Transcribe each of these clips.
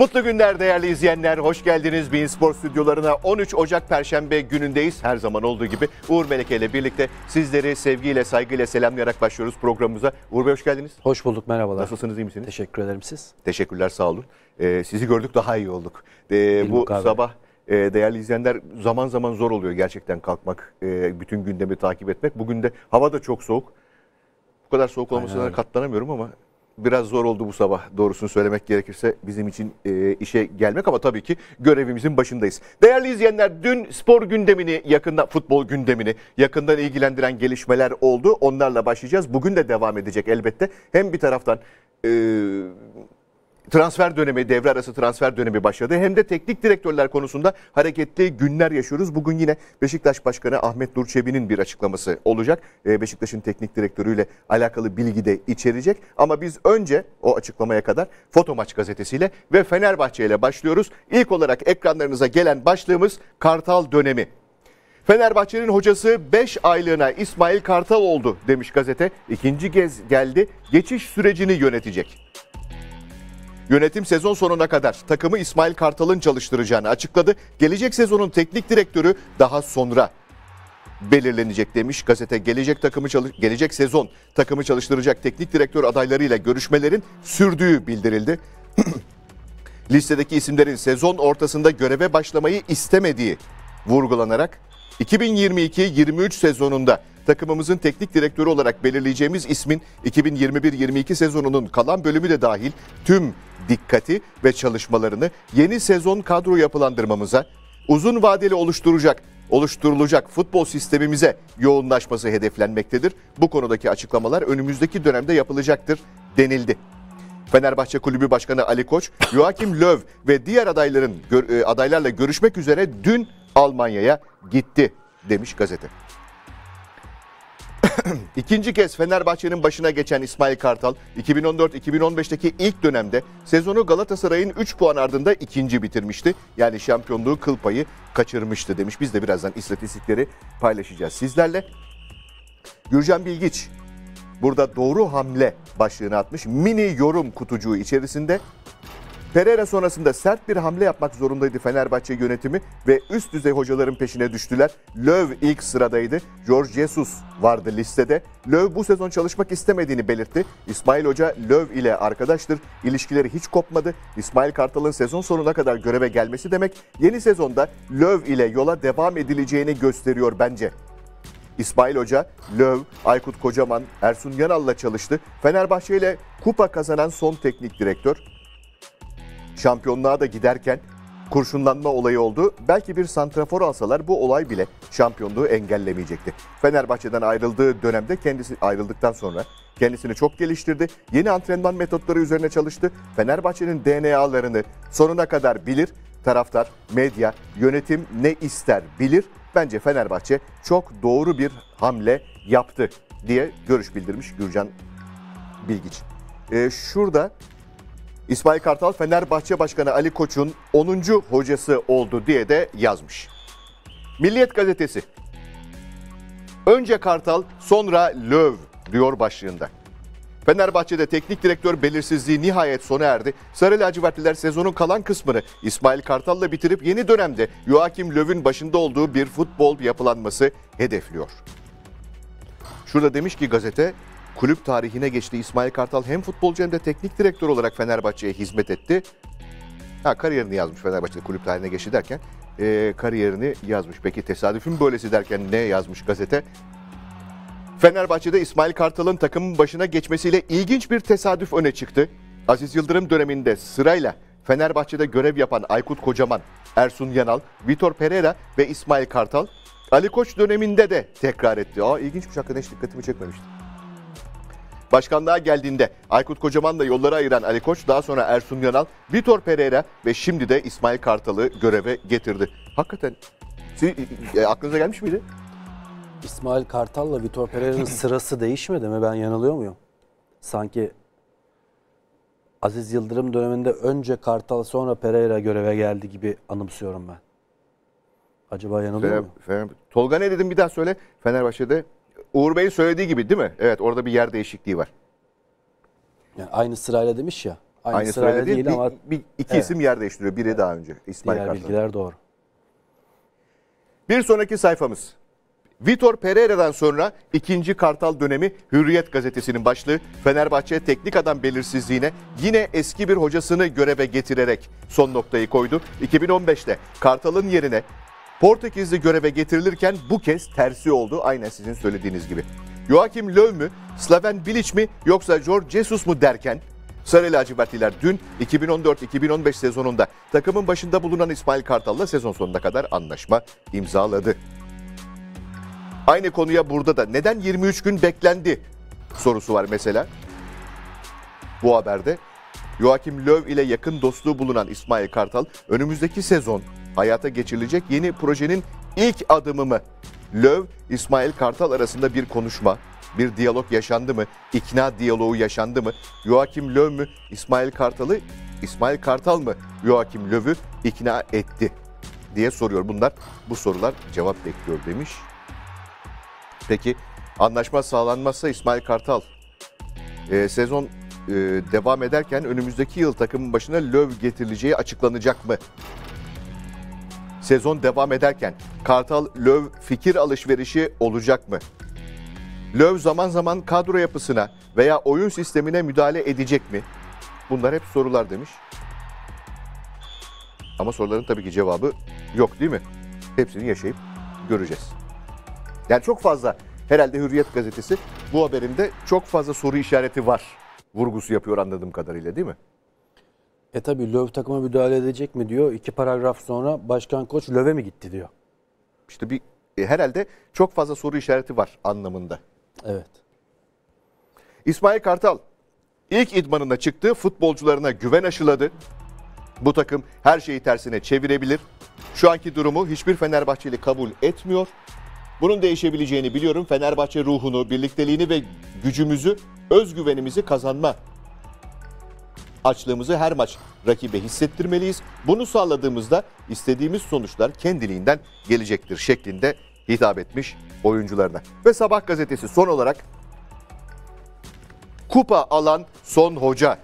Mutlu günler değerli izleyenler. Hoş geldiniz Bein Spor stüdyolarına. 13 Ocak Perşembe günündeyiz. Her zaman olduğu gibi Uğur Meleke ile birlikte sizleri sevgiyle, saygıyla selamlayarak başlıyoruz programımıza. Uğur Bey hoş geldiniz. Hoş bulduk, merhabalar. Nasılsınız, iyi misiniz? Teşekkür ederim siz. Teşekkürler, sağ olun. Ee, sizi gördük daha iyi olduk. Ee, bu abi. sabah e, değerli izleyenler zaman zaman zor oluyor gerçekten kalkmak, e, bütün gündemi takip etmek. Bugün de hava da çok soğuk. Bu kadar soğuk olmasına katlanamıyorum ama biraz zor oldu bu sabah doğrusunu söylemek gerekirse bizim için e, işe gelmek ama tabii ki görevimizin başındayız. Değerli izleyenler dün spor gündemini yakında futbol gündemini yakından ilgilendiren gelişmeler oldu. Onlarla başlayacağız. Bugün de devam edecek elbette. Hem bir taraftan e, transfer dönemi, devre arası transfer dönemi başladı. Hem de teknik direktörler konusunda hareketli günler yaşıyoruz. Bugün yine Beşiktaş Başkanı Ahmet Nur Çebi'nin bir açıklaması olacak. Ee, Beşiktaş'ın teknik direktörüyle alakalı bilgi de içerecek. Ama biz önce o açıklamaya kadar Foto Maç gazetesiyle ve Fenerbahçe ile başlıyoruz. İlk olarak ekranlarınıza gelen başlığımız Kartal dönemi. Fenerbahçe'nin hocası 5 aylığına İsmail Kartal oldu demiş gazete. İkinci kez geldi. Geçiş sürecini yönetecek. Yönetim sezon sonuna kadar takımı İsmail Kartal'ın çalıştıracağını açıkladı. Gelecek sezonun teknik direktörü daha sonra belirlenecek demiş gazete. Gelecek takımı çalış gelecek sezon takımı çalıştıracak teknik direktör adaylarıyla görüşmelerin sürdüğü bildirildi. Listedeki isimlerin sezon ortasında göreve başlamayı istemediği vurgulanarak 2022-23 sezonunda takımımızın teknik direktörü olarak belirleyeceğimiz ismin 2021-22 sezonunun kalan bölümü de dahil tüm dikkati ve çalışmalarını yeni sezon kadro yapılandırmamıza, uzun vadeli oluşturacak oluşturulacak futbol sistemimize yoğunlaşması hedeflenmektedir. Bu konudaki açıklamalar önümüzdeki dönemde yapılacaktır denildi. Fenerbahçe Kulübü Başkanı Ali Koç, Joachim Löw ve diğer adayların e, adaylarla görüşmek üzere dün Almanya'ya gitti demiş gazete. İkinci kez Fenerbahçe'nin başına geçen İsmail Kartal 2014-2015'teki ilk dönemde sezonu Galatasaray'ın 3 puan ardında ikinci bitirmişti. Yani şampiyonluğu kıl payı kaçırmıştı demiş. Biz de birazdan istatistikleri paylaşacağız sizlerle. Gürcan Bilgiç burada doğru hamle başlığını atmış. Mini yorum kutucuğu içerisinde Pereira sonrasında sert bir hamle yapmak zorundaydı Fenerbahçe yönetimi ve üst düzey hocaların peşine düştüler. Löw ilk sıradaydı. George Jesus vardı listede. Löw bu sezon çalışmak istemediğini belirtti. İsmail Hoca Löw ile arkadaştır. İlişkileri hiç kopmadı. İsmail Kartal'ın sezon sonuna kadar göreve gelmesi demek yeni sezonda Löw ile yola devam edileceğini gösteriyor bence. İsmail Hoca, Löw, Aykut Kocaman, Ersun Yanal'la çalıştı. Fenerbahçe ile kupa kazanan son teknik direktör şampiyonluğa da giderken kurşunlanma olayı oldu. Belki bir santrafor alsalar bu olay bile şampiyonluğu engellemeyecekti. Fenerbahçe'den ayrıldığı dönemde kendisi ayrıldıktan sonra kendisini çok geliştirdi. Yeni antrenman metotları üzerine çalıştı. Fenerbahçe'nin DNA'larını sonuna kadar bilir. Taraftar, medya, yönetim ne ister bilir. Bence Fenerbahçe çok doğru bir hamle yaptı diye görüş bildirmiş Gürcan Bilgiç. Ee, şurada İsmail Kartal Fenerbahçe Başkanı Ali Koç'un 10. hocası oldu diye de yazmış. Milliyet gazetesi. Önce Kartal sonra Löv diyor başlığında. Fenerbahçe'de teknik direktör belirsizliği nihayet sona erdi. Sarı lacivertliler sezonun kalan kısmını İsmail Kartal'la bitirip yeni dönemde Joachim Löw'ün başında olduğu bir futbol yapılanması hedefliyor. Şurada demiş ki gazete Kulüp tarihine geçti İsmail Kartal hem futbolcu hem de teknik direktör olarak Fenerbahçe'ye hizmet etti. Ha kariyerini yazmış Fenerbahçe'de kulüp tarihine geçti derken e, kariyerini yazmış. Peki tesadüfün böylesi derken ne yazmış gazete? Fenerbahçe'de İsmail Kartal'ın takımın başına geçmesiyle ilginç bir tesadüf öne çıktı. Aziz Yıldırım döneminde sırayla Fenerbahçe'de görev yapan Aykut Kocaman, Ersun Yanal, Vitor Pereira ve İsmail Kartal Ali Koç döneminde de tekrar etti. Aa ilginçmiş şaka hiç dikkatimi çekmemişti. Başkanlığa geldiğinde Aykut Kocaman'la yolları ayıran Ali Koç daha sonra Ersun Yanal, Vitor Pereira ve şimdi de İsmail Kartal'ı göreve getirdi. Hakikaten siz, e, aklınıza gelmiş miydi? İsmail Kartal'la Vitor Pereira'nın sırası değişmedi mi? Ben yanılıyor muyum? Sanki Aziz Yıldırım döneminde önce Kartal sonra Pereira göreve geldi gibi anımsıyorum ben. Acaba yanılıyor Fener, mu? Fener, Tolga ne dedim bir daha söyle. Fenerbahçe'de Uğur Bey'in söylediği gibi değil mi? Evet orada bir yer değişikliği var. Yani aynı sırayla demiş ya. Aynı, aynı sırayla, sırayla değil, değil ama bir, bir, iki evet. isim yer değiştiriyor. Biri evet. daha önce İsmail Diğer Kartal. bilgiler doğru. Bir sonraki sayfamız. Vitor Pereira'dan sonra ikinci Kartal dönemi Hürriyet gazetesinin başlığı Fenerbahçe teknik adam belirsizliğine yine eski bir hocasını göreve getirerek son noktayı koydu. 2015'te Kartal'ın yerine Portekizli göreve getirilirken bu kez tersi oldu aynen sizin söylediğiniz gibi. Joachim Löw mü, Slaven Bilic mi yoksa George Jesus mu derken Sarı lacivertliler dün 2014-2015 sezonunda takımın başında bulunan İsmail Kartal'la sezon sonuna kadar anlaşma imzaladı. Aynı konuya burada da neden 23 gün beklendi sorusu var mesela. Bu haberde Joachim Löw ile yakın dostluğu bulunan İsmail Kartal önümüzdeki sezon hayata geçirilecek yeni projenin ilk adımı mı? Löv, İsmail Kartal arasında bir konuşma, bir diyalog yaşandı mı? İkna diyaloğu yaşandı mı? Joachim Löw mü İsmail Kartal'ı, İsmail Kartal mı Joachim Löw'ü ikna etti diye soruyor. Bunlar bu sorular cevap bekliyor demiş. Peki anlaşma sağlanmazsa İsmail Kartal e, sezon e, devam ederken önümüzdeki yıl takımın başına Löw getirileceği açıklanacak mı Sezon devam ederken Kartal Löv fikir alışverişi olacak mı? Löv zaman zaman kadro yapısına veya oyun sistemine müdahale edecek mi? Bunlar hep sorular demiş. Ama soruların tabii ki cevabı yok değil mi? Hepsini yaşayıp göreceğiz. Yani çok fazla herhalde Hürriyet gazetesi bu haberinde çok fazla soru işareti var vurgusu yapıyor anladığım kadarıyla değil mi? E tabi löv takıma müdahale edecek mi diyor. İki paragraf sonra başkan koç löve mi gitti diyor. İşte bir e, herhalde çok fazla soru işareti var anlamında. Evet. İsmail Kartal ilk idmanında çıktı. Futbolcularına güven aşıladı. Bu takım her şeyi tersine çevirebilir. Şu anki durumu hiçbir Fenerbahçeli kabul etmiyor. Bunun değişebileceğini biliyorum. Fenerbahçe ruhunu, birlikteliğini ve gücümüzü, özgüvenimizi kazanma açlığımızı her maç rakibe hissettirmeliyiz. Bunu sağladığımızda istediğimiz sonuçlar kendiliğinden gelecektir şeklinde hitap etmiş oyuncularına. Ve Sabah gazetesi son olarak kupa alan son hoca.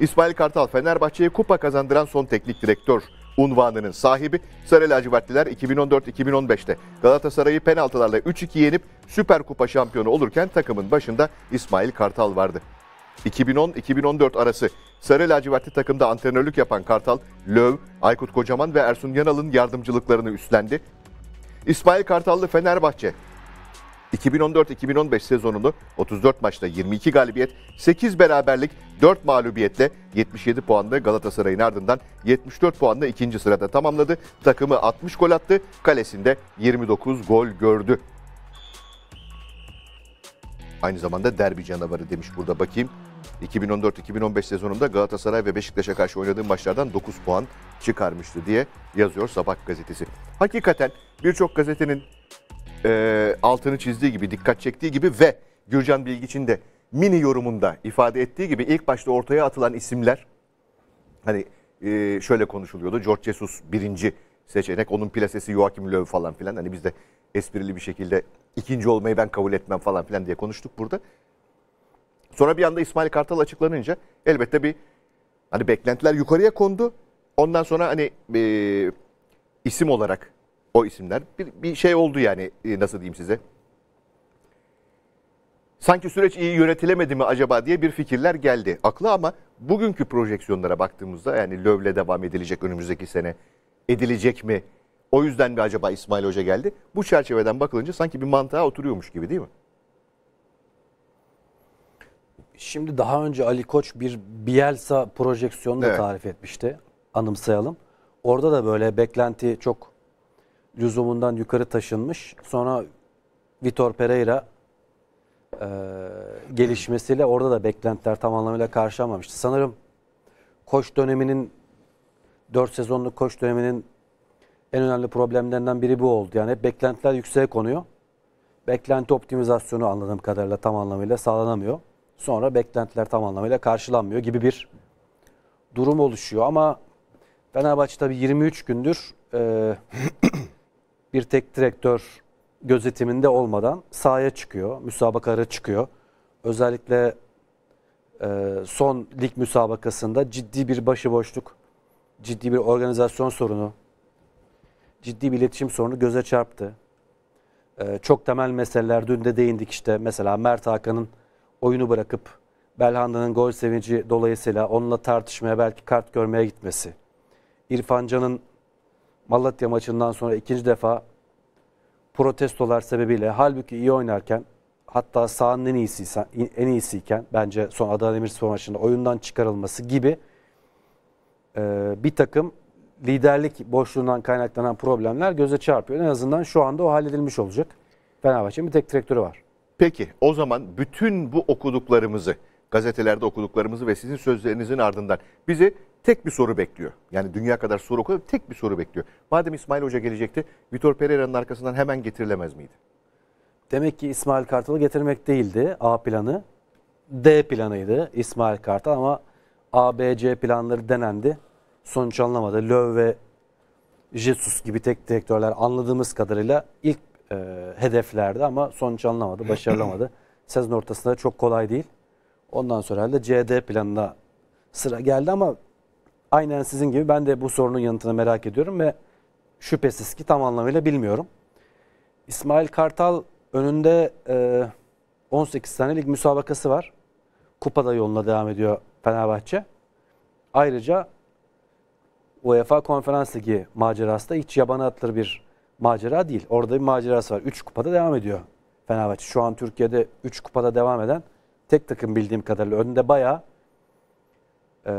İsmail Kartal Fenerbahçe'ye kupa kazandıran son teknik direktör unvanının sahibi Sarı Lacivertliler 2014-2015'te Galatasaray'ı penaltılarla 3-2 yenip Süper Kupa şampiyonu olurken takımın başında İsmail Kartal vardı. 2010-2014 arası Sarı lacivertli takımda antrenörlük yapan Kartal, Löw, Aykut Kocaman ve Ersun Yanal'ın yardımcılıklarını üstlendi. İsmail Kartallı Fenerbahçe 2014-2015 sezonunu 34 maçta 22 galibiyet, 8 beraberlik, 4 mağlubiyetle 77 puanla Galatasaray'ın ardından 74 puanla ikinci sırada tamamladı. Takımı 60 gol attı, kalesinde 29 gol gördü. Aynı zamanda derbi canavarı demiş burada bakayım. 2014-2015 sezonunda Galatasaray ve Beşiktaş'a karşı oynadığım maçlardan 9 puan çıkarmıştı diye yazıyor Sabah gazetesi. Hakikaten birçok gazetenin e, altını çizdiği gibi, dikkat çektiği gibi ve Gürcan Bilgiç'in de mini yorumunda ifade ettiği gibi ilk başta ortaya atılan isimler hani e, şöyle konuşuluyordu. George Jesus birinci seçenek. Onun plasesi Joachim Löw falan filan. Hani biz de esprili bir şekilde ikinci olmayı ben kabul etmem falan filan diye konuştuk burada. Sonra bir anda İsmail Kartal açıklanınca elbette bir hani beklentiler yukarıya kondu. Ondan sonra hani e, isim olarak o isimler bir, bir şey oldu yani e, nasıl diyeyim size. Sanki süreç iyi yönetilemedi mi acaba diye bir fikirler geldi aklı ama bugünkü projeksiyonlara baktığımızda yani Löv'le devam edilecek önümüzdeki sene edilecek mi? O yüzden mi acaba İsmail Hoca geldi? Bu çerçeveden bakılınca sanki bir mantığa oturuyormuş gibi değil mi? Şimdi daha önce Ali Koç bir Bielsa projeksiyonunu evet. tarif etmişti. Anımsayalım. Orada da böyle beklenti çok lüzumundan yukarı taşınmış. Sonra Vitor Pereira e, gelişmesiyle orada da beklentiler tam anlamıyla karşılamamıştı. Sanırım koç döneminin 4 sezonlu koç döneminin en önemli problemlerinden biri bu oldu. Yani hep beklentiler yükseğe konuyor. Beklenti optimizasyonu anladığım kadarıyla tam anlamıyla sağlanamıyor. Sonra beklentiler tam anlamıyla karşılanmıyor gibi bir durum oluşuyor. Ama Fenerbahçe tabii 23 gündür e, bir tek direktör gözetiminde olmadan sahaya çıkıyor, müsabakara çıkıyor. Özellikle e, son lig müsabakasında ciddi bir başıboşluk, ciddi bir organizasyon sorunu ciddi bir iletişim sorunu göze çarptı. Ee, çok temel meseleler dün de değindik işte mesela Mert Hakan'ın oyunu bırakıp Belhanda'nın gol sevinci dolayısıyla onunla tartışmaya belki kart görmeye gitmesi. İrfan Can'ın Malatya maçından sonra ikinci defa protestolar sebebiyle halbuki iyi oynarken hatta sahanın en, iyisi, en iyisiyken bence son Adana Demirspor maçında oyundan çıkarılması gibi e, bir takım liderlik boşluğundan kaynaklanan problemler göze çarpıyor. En azından şu anda o halledilmiş olacak. Fenerbahçe'nin bir tek direktörü var. Peki o zaman bütün bu okuduklarımızı, gazetelerde okuduklarımızı ve sizin sözlerinizin ardından bizi tek bir soru bekliyor. Yani dünya kadar soru okuyor, tek bir soru bekliyor. Madem İsmail Hoca gelecekti, Vitor Pereira'nın arkasından hemen getirilemez miydi? Demek ki İsmail Kartal'ı getirmek değildi A planı. D planıydı İsmail Kartal ama A, B, C planları denendi sonuç anlamadı. Löw ve Jesus gibi tek direktörler anladığımız kadarıyla ilk e, hedeflerdi ama sonuç anlamadı, başarılamadı. Sezon ortasında çok kolay değil. Ondan sonra herhalde CD planına sıra geldi ama aynen sizin gibi ben de bu sorunun yanıtını merak ediyorum ve şüphesiz ki tam anlamıyla bilmiyorum. İsmail Kartal önünde e, 18 tane lig müsabakası var. Kupada yoluna devam ediyor Fenerbahçe. Ayrıca UEFA Konferans Ligi macerası da hiç yabana atılır bir macera değil. Orada bir macerası var. 3 kupada devam ediyor Fenerbahçe. Şu an Türkiye'de 3 kupada devam eden tek takım bildiğim kadarıyla. Önünde bayağı e,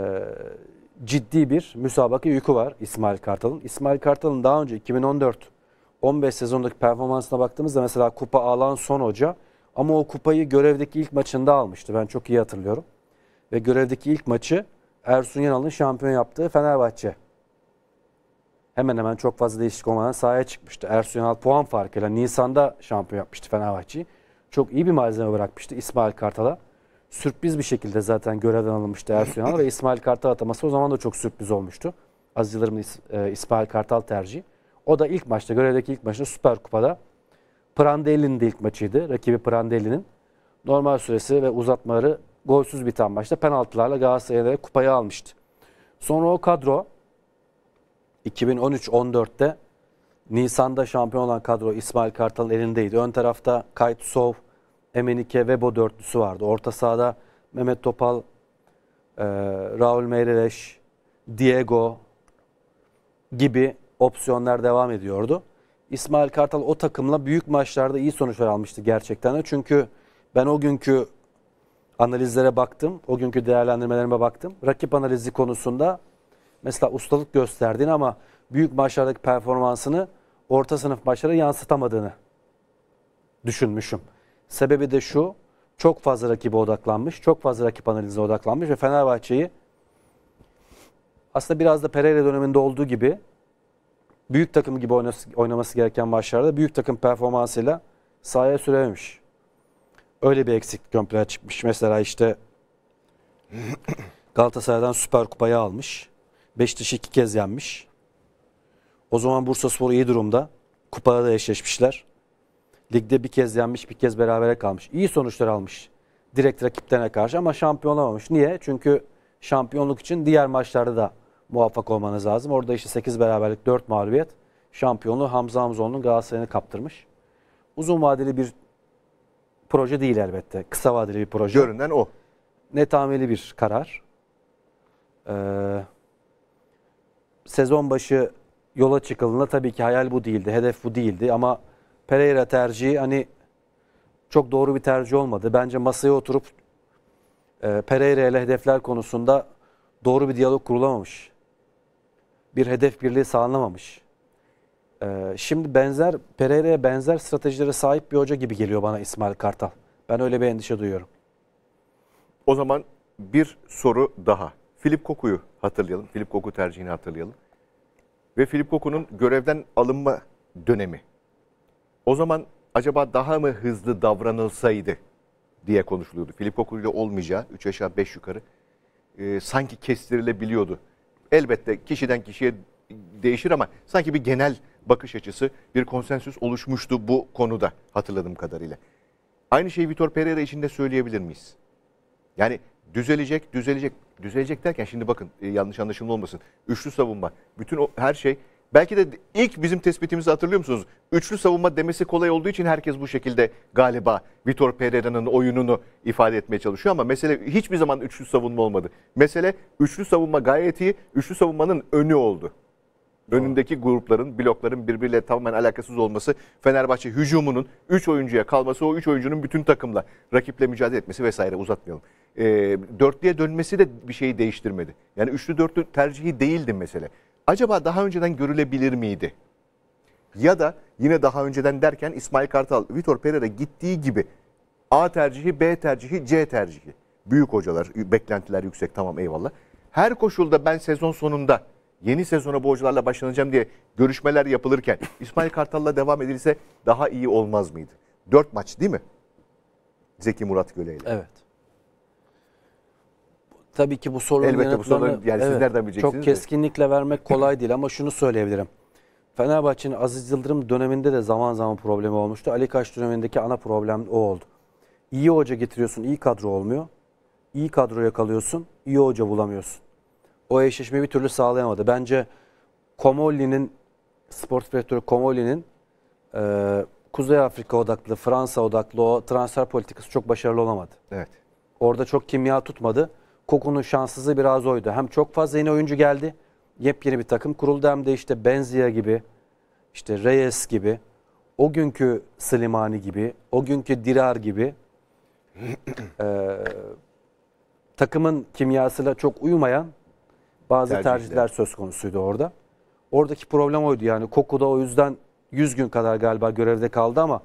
ciddi bir müsabaka yükü var İsmail Kartal'ın. İsmail Kartal'ın daha önce 2014-15 sezondaki performansına baktığımızda mesela kupa alan son hoca ama o kupayı görevdeki ilk maçında almıştı. Ben çok iyi hatırlıyorum. Ve görevdeki ilk maçı Ersun Yanal'ın şampiyon yaptığı Fenerbahçe hemen hemen çok fazla değişiklik olmadan sahaya çıkmıştı. Ersun Yanal puan farkıyla Nisan'da şampiyon yapmıştı Fenerbahçe'yi. Çok iyi bir malzeme bırakmıştı İsmail Kartal'a. Sürpriz bir şekilde zaten görevden alınmıştı Ersun Yanal ve İsmail Kartal ataması o zaman da çok sürpriz olmuştu. Aziz Yıldırım'ın e, İsmail Kartal tercihi. O da ilk maçta, görevdeki ilk maçta Süper Kupa'da Prandelli'nin de ilk maçıydı. Rakibi Prandelli'nin. Normal süresi ve uzatmaları golsüz biten maçta penaltılarla Galatasaray'a kupayı almıştı. Sonra o kadro 2013-14'te Nisan'da şampiyon olan kadro İsmail Kartal elindeydi. Ön tarafta Kaytsov, Emenike, Vebo dörtlüsü vardı. Orta sahada Mehmet Topal, e, Raul Meireles, Diego gibi opsiyonlar devam ediyordu. İsmail Kartal o takımla büyük maçlarda iyi sonuçlar almıştı gerçekten de. Çünkü ben o günkü analizlere baktım, o günkü değerlendirmelerime baktım. Rakip analizi konusunda mesela ustalık gösterdiğini ama büyük maçlardaki performansını orta sınıf maçlara yansıtamadığını düşünmüşüm. Sebebi de şu, çok fazla rakibe odaklanmış, çok fazla rakip analizine odaklanmış ve Fenerbahçe'yi aslında biraz da Pereira döneminde olduğu gibi büyük takım gibi oynaması gereken maçlarda büyük takım performansıyla sahaya sürememiş. Öyle bir eksiklik ön plana çıkmış. Mesela işte Galatasaray'dan Süper Kupa'yı almış. Beşiktaş iki kez yenmiş. O zaman Bursa Spor iyi durumda. Kupada da eşleşmişler. Ligde bir kez yenmiş, bir kez berabere kalmış. İyi sonuçlar almış direkt rakiplerine karşı ama şampiyon olamamış. Niye? Çünkü şampiyonluk için diğer maçlarda da muvaffak olmanız lazım. Orada işte 8 beraberlik 4 mağlubiyet şampiyonluğu Hamza Hamzoğlu'nun Galatasaray'ını kaptırmış. Uzun vadeli bir proje değil elbette. Kısa vadeli bir proje. Görünen o. Ne tameli bir karar. Ee, sezon başı yola çıkıldığında tabii ki hayal bu değildi, hedef bu değildi ama Pereira tercihi hani çok doğru bir tercih olmadı. Bence masaya oturup e, Pereira ile hedefler konusunda doğru bir diyalog kurulamamış. Bir hedef birliği sağlanamamış. E, şimdi benzer Pereira'ya benzer stratejilere sahip bir hoca gibi geliyor bana İsmail Kartal. Ben öyle bir endişe duyuyorum. O zaman bir soru daha. Philip Koku'yu hatırlayalım. Philip Koku tercihini hatırlayalım. Ve Philip Koku'nun görevden alınma dönemi. O zaman acaba daha mı hızlı davranılsaydı diye konuşuluyordu. Philip Koku ile olmayacağı 3 aşağı 5 yukarı e, sanki kestirilebiliyordu. Elbette kişiden kişiye değişir ama sanki bir genel bakış açısı, bir konsensüs oluşmuştu bu konuda hatırladığım kadarıyla. Aynı şeyi Vitor Pereira için de söyleyebilir miyiz? Yani düzelecek, düzelecek, düzelecek derken şimdi bakın e, yanlış anlaşılma olmasın. Üçlü savunma, bütün o, her şey belki de ilk bizim tespitimizi hatırlıyor musunuz? Üçlü savunma demesi kolay olduğu için herkes bu şekilde galiba Vitor Pereira'nın oyununu ifade etmeye çalışıyor ama mesele hiçbir zaman üçlü savunma olmadı. Mesele üçlü savunma gayet iyi, üçlü savunmanın önü oldu önündeki grupların, blokların birbiriyle tamamen alakasız olması, Fenerbahçe hücumunun 3 oyuncuya kalması, o 3 oyuncunun bütün takımla, rakiple mücadele etmesi vesaire uzatmayalım. E, dörtlüye dönmesi de bir şeyi değiştirmedi. Yani üçlü dörtlü tercihi değildi mesele. Acaba daha önceden görülebilir miydi? Ya da yine daha önceden derken İsmail Kartal, Vitor Pereira gittiği gibi A tercihi, B tercihi, C tercihi. Büyük hocalar, beklentiler yüksek tamam eyvallah. Her koşulda ben sezon sonunda yeni sezona bu hocalarla başlanacağım diye görüşmeler yapılırken İsmail Kartal'la devam edilse daha iyi olmaz mıydı? Dört maç değil mi? Zeki Murat Göle Evet. Tabii ki bu sorunun Elbette bu sorunun yani evet, siz nereden bileceksiniz? Çok keskinlikle de? vermek kolay değil ama şunu söyleyebilirim. Fenerbahçe'nin Aziz Yıldırım döneminde de zaman zaman problemi olmuştu. Ali Kaş dönemindeki ana problem o oldu. İyi hoca getiriyorsun, iyi kadro olmuyor. İyi kadro yakalıyorsun, iyi hoca bulamıyorsun o eşleşmeyi bir türlü sağlayamadı. Bence Komolli'nin, sport direktörü Komolli'nin e, Kuzey Afrika odaklı, Fransa odaklı o transfer politikası çok başarılı olamadı. Evet. Orada çok kimya tutmadı. Koku'nun şanssızlığı biraz oydu. Hem çok fazla yeni oyuncu geldi. Yepyeni bir takım kuruldu. Hem de işte Benzia gibi, işte Reyes gibi, o günkü Slimani gibi, o günkü Dirar gibi e, takımın kimyasıyla çok uyumayan bazı tercihler, söz konusuydu orada. Oradaki problem oydu yani. Koku da o yüzden 100 gün kadar galiba görevde kaldı ama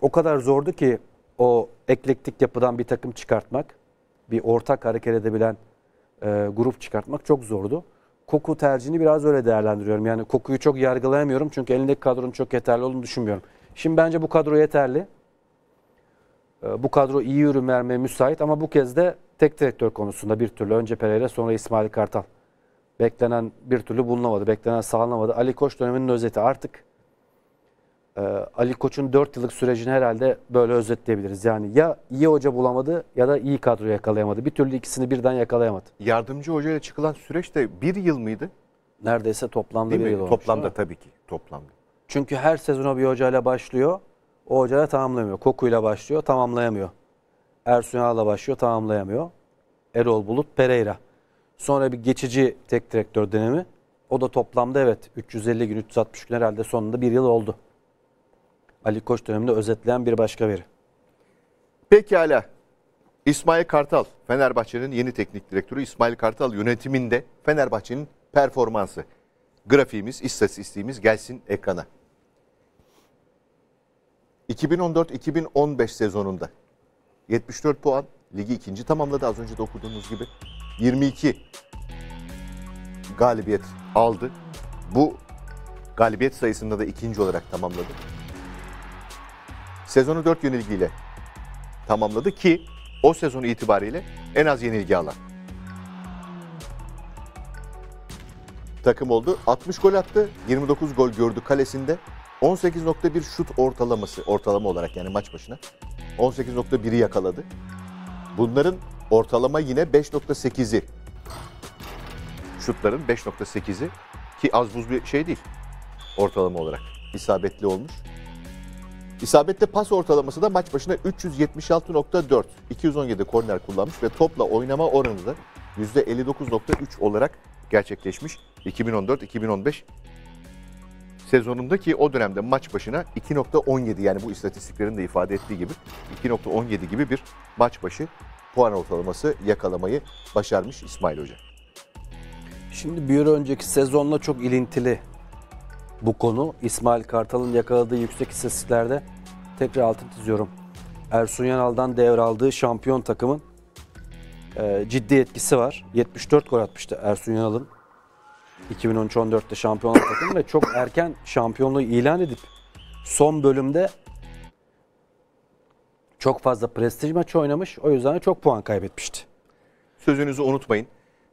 o kadar zordu ki o eklektik yapıdan bir takım çıkartmak, bir ortak hareket edebilen e, grup çıkartmak çok zordu. Koku tercihini biraz öyle değerlendiriyorum. Yani kokuyu çok yargılayamıyorum çünkü elindeki kadronun çok yeterli olduğunu düşünmüyorum. Şimdi bence bu kadro yeterli. E, bu kadro iyi ürün vermeye müsait ama bu kez de Tek direktör konusunda bir türlü önce Pereira sonra İsmail Kartal. Beklenen bir türlü bulunamadı. Beklenen sağlanamadı. Ali Koç döneminin özeti artık. E, Ali Koç'un 4 yıllık sürecini herhalde böyle özetleyebiliriz. Yani ya iyi hoca bulamadı ya da iyi kadro yakalayamadı. Bir türlü ikisini birden yakalayamadı. Yardımcı hocayla çıkılan süreç de bir yıl mıydı? Neredeyse toplamda Değil bir mi? yıl olmuş. Toplamda tabii ki. Toplamda. Çünkü her sezona bir hocayla başlıyor. O hocayla tamamlamıyor. Kokuyla başlıyor, tamamlayamıyor. Ersun Yanal'la başlıyor tamamlayamıyor. Erol Bulut, Pereira. Sonra bir geçici tek direktör dönemi. O da toplamda evet 350 gün 360 gün herhalde sonunda bir yıl oldu. Ali Koç döneminde özetleyen bir başka veri. Pekala. İsmail Kartal, Fenerbahçe'nin yeni teknik direktörü İsmail Kartal yönetiminde Fenerbahçe'nin performansı. Grafiğimiz, istatistiğimiz gelsin ekrana. 2014-2015 sezonunda 74 puan. Ligi ikinci tamamladı az önce de okuduğunuz gibi. 22 galibiyet aldı. Bu galibiyet sayısında da ikinci olarak tamamladı. Sezonu 4 yenilgiyle tamamladı ki o sezon itibariyle en az yenilgi alan takım oldu. 60 gol attı, 29 gol gördü kalesinde. 18.1 şut ortalaması ortalama olarak yani maç başına 18.1'i yakaladı. Bunların ortalama yine 5.8'i. Şutların 5.8'i ki az buz bir şey değil ortalama olarak isabetli olmuş. İsabette pas ortalaması da maç başına 376.4, 217 korner kullanmış ve topla oynama oranı da %59.3 olarak gerçekleşmiş. 2014, 2015, sezonundaki o dönemde maç başına 2.17 yani bu istatistiklerin de ifade ettiği gibi 2.17 gibi bir maç başı puan ortalaması yakalamayı başarmış İsmail Hoca. Şimdi bir önceki sezonla çok ilintili bu konu. İsmail Kartal'ın yakaladığı yüksek istatistiklerde tekrar altını çiziyorum. Ersun Yanal'dan devraldığı şampiyon takımın e, ciddi etkisi var. 74 gol atmıştı Ersun Yanal'ın 2013-14'te şampiyonluk takımı ve çok erken şampiyonluğu ilan edip son bölümde çok fazla prestij maçı oynamış. O yüzden de çok puan kaybetmişti. Sözünüzü unutmayın.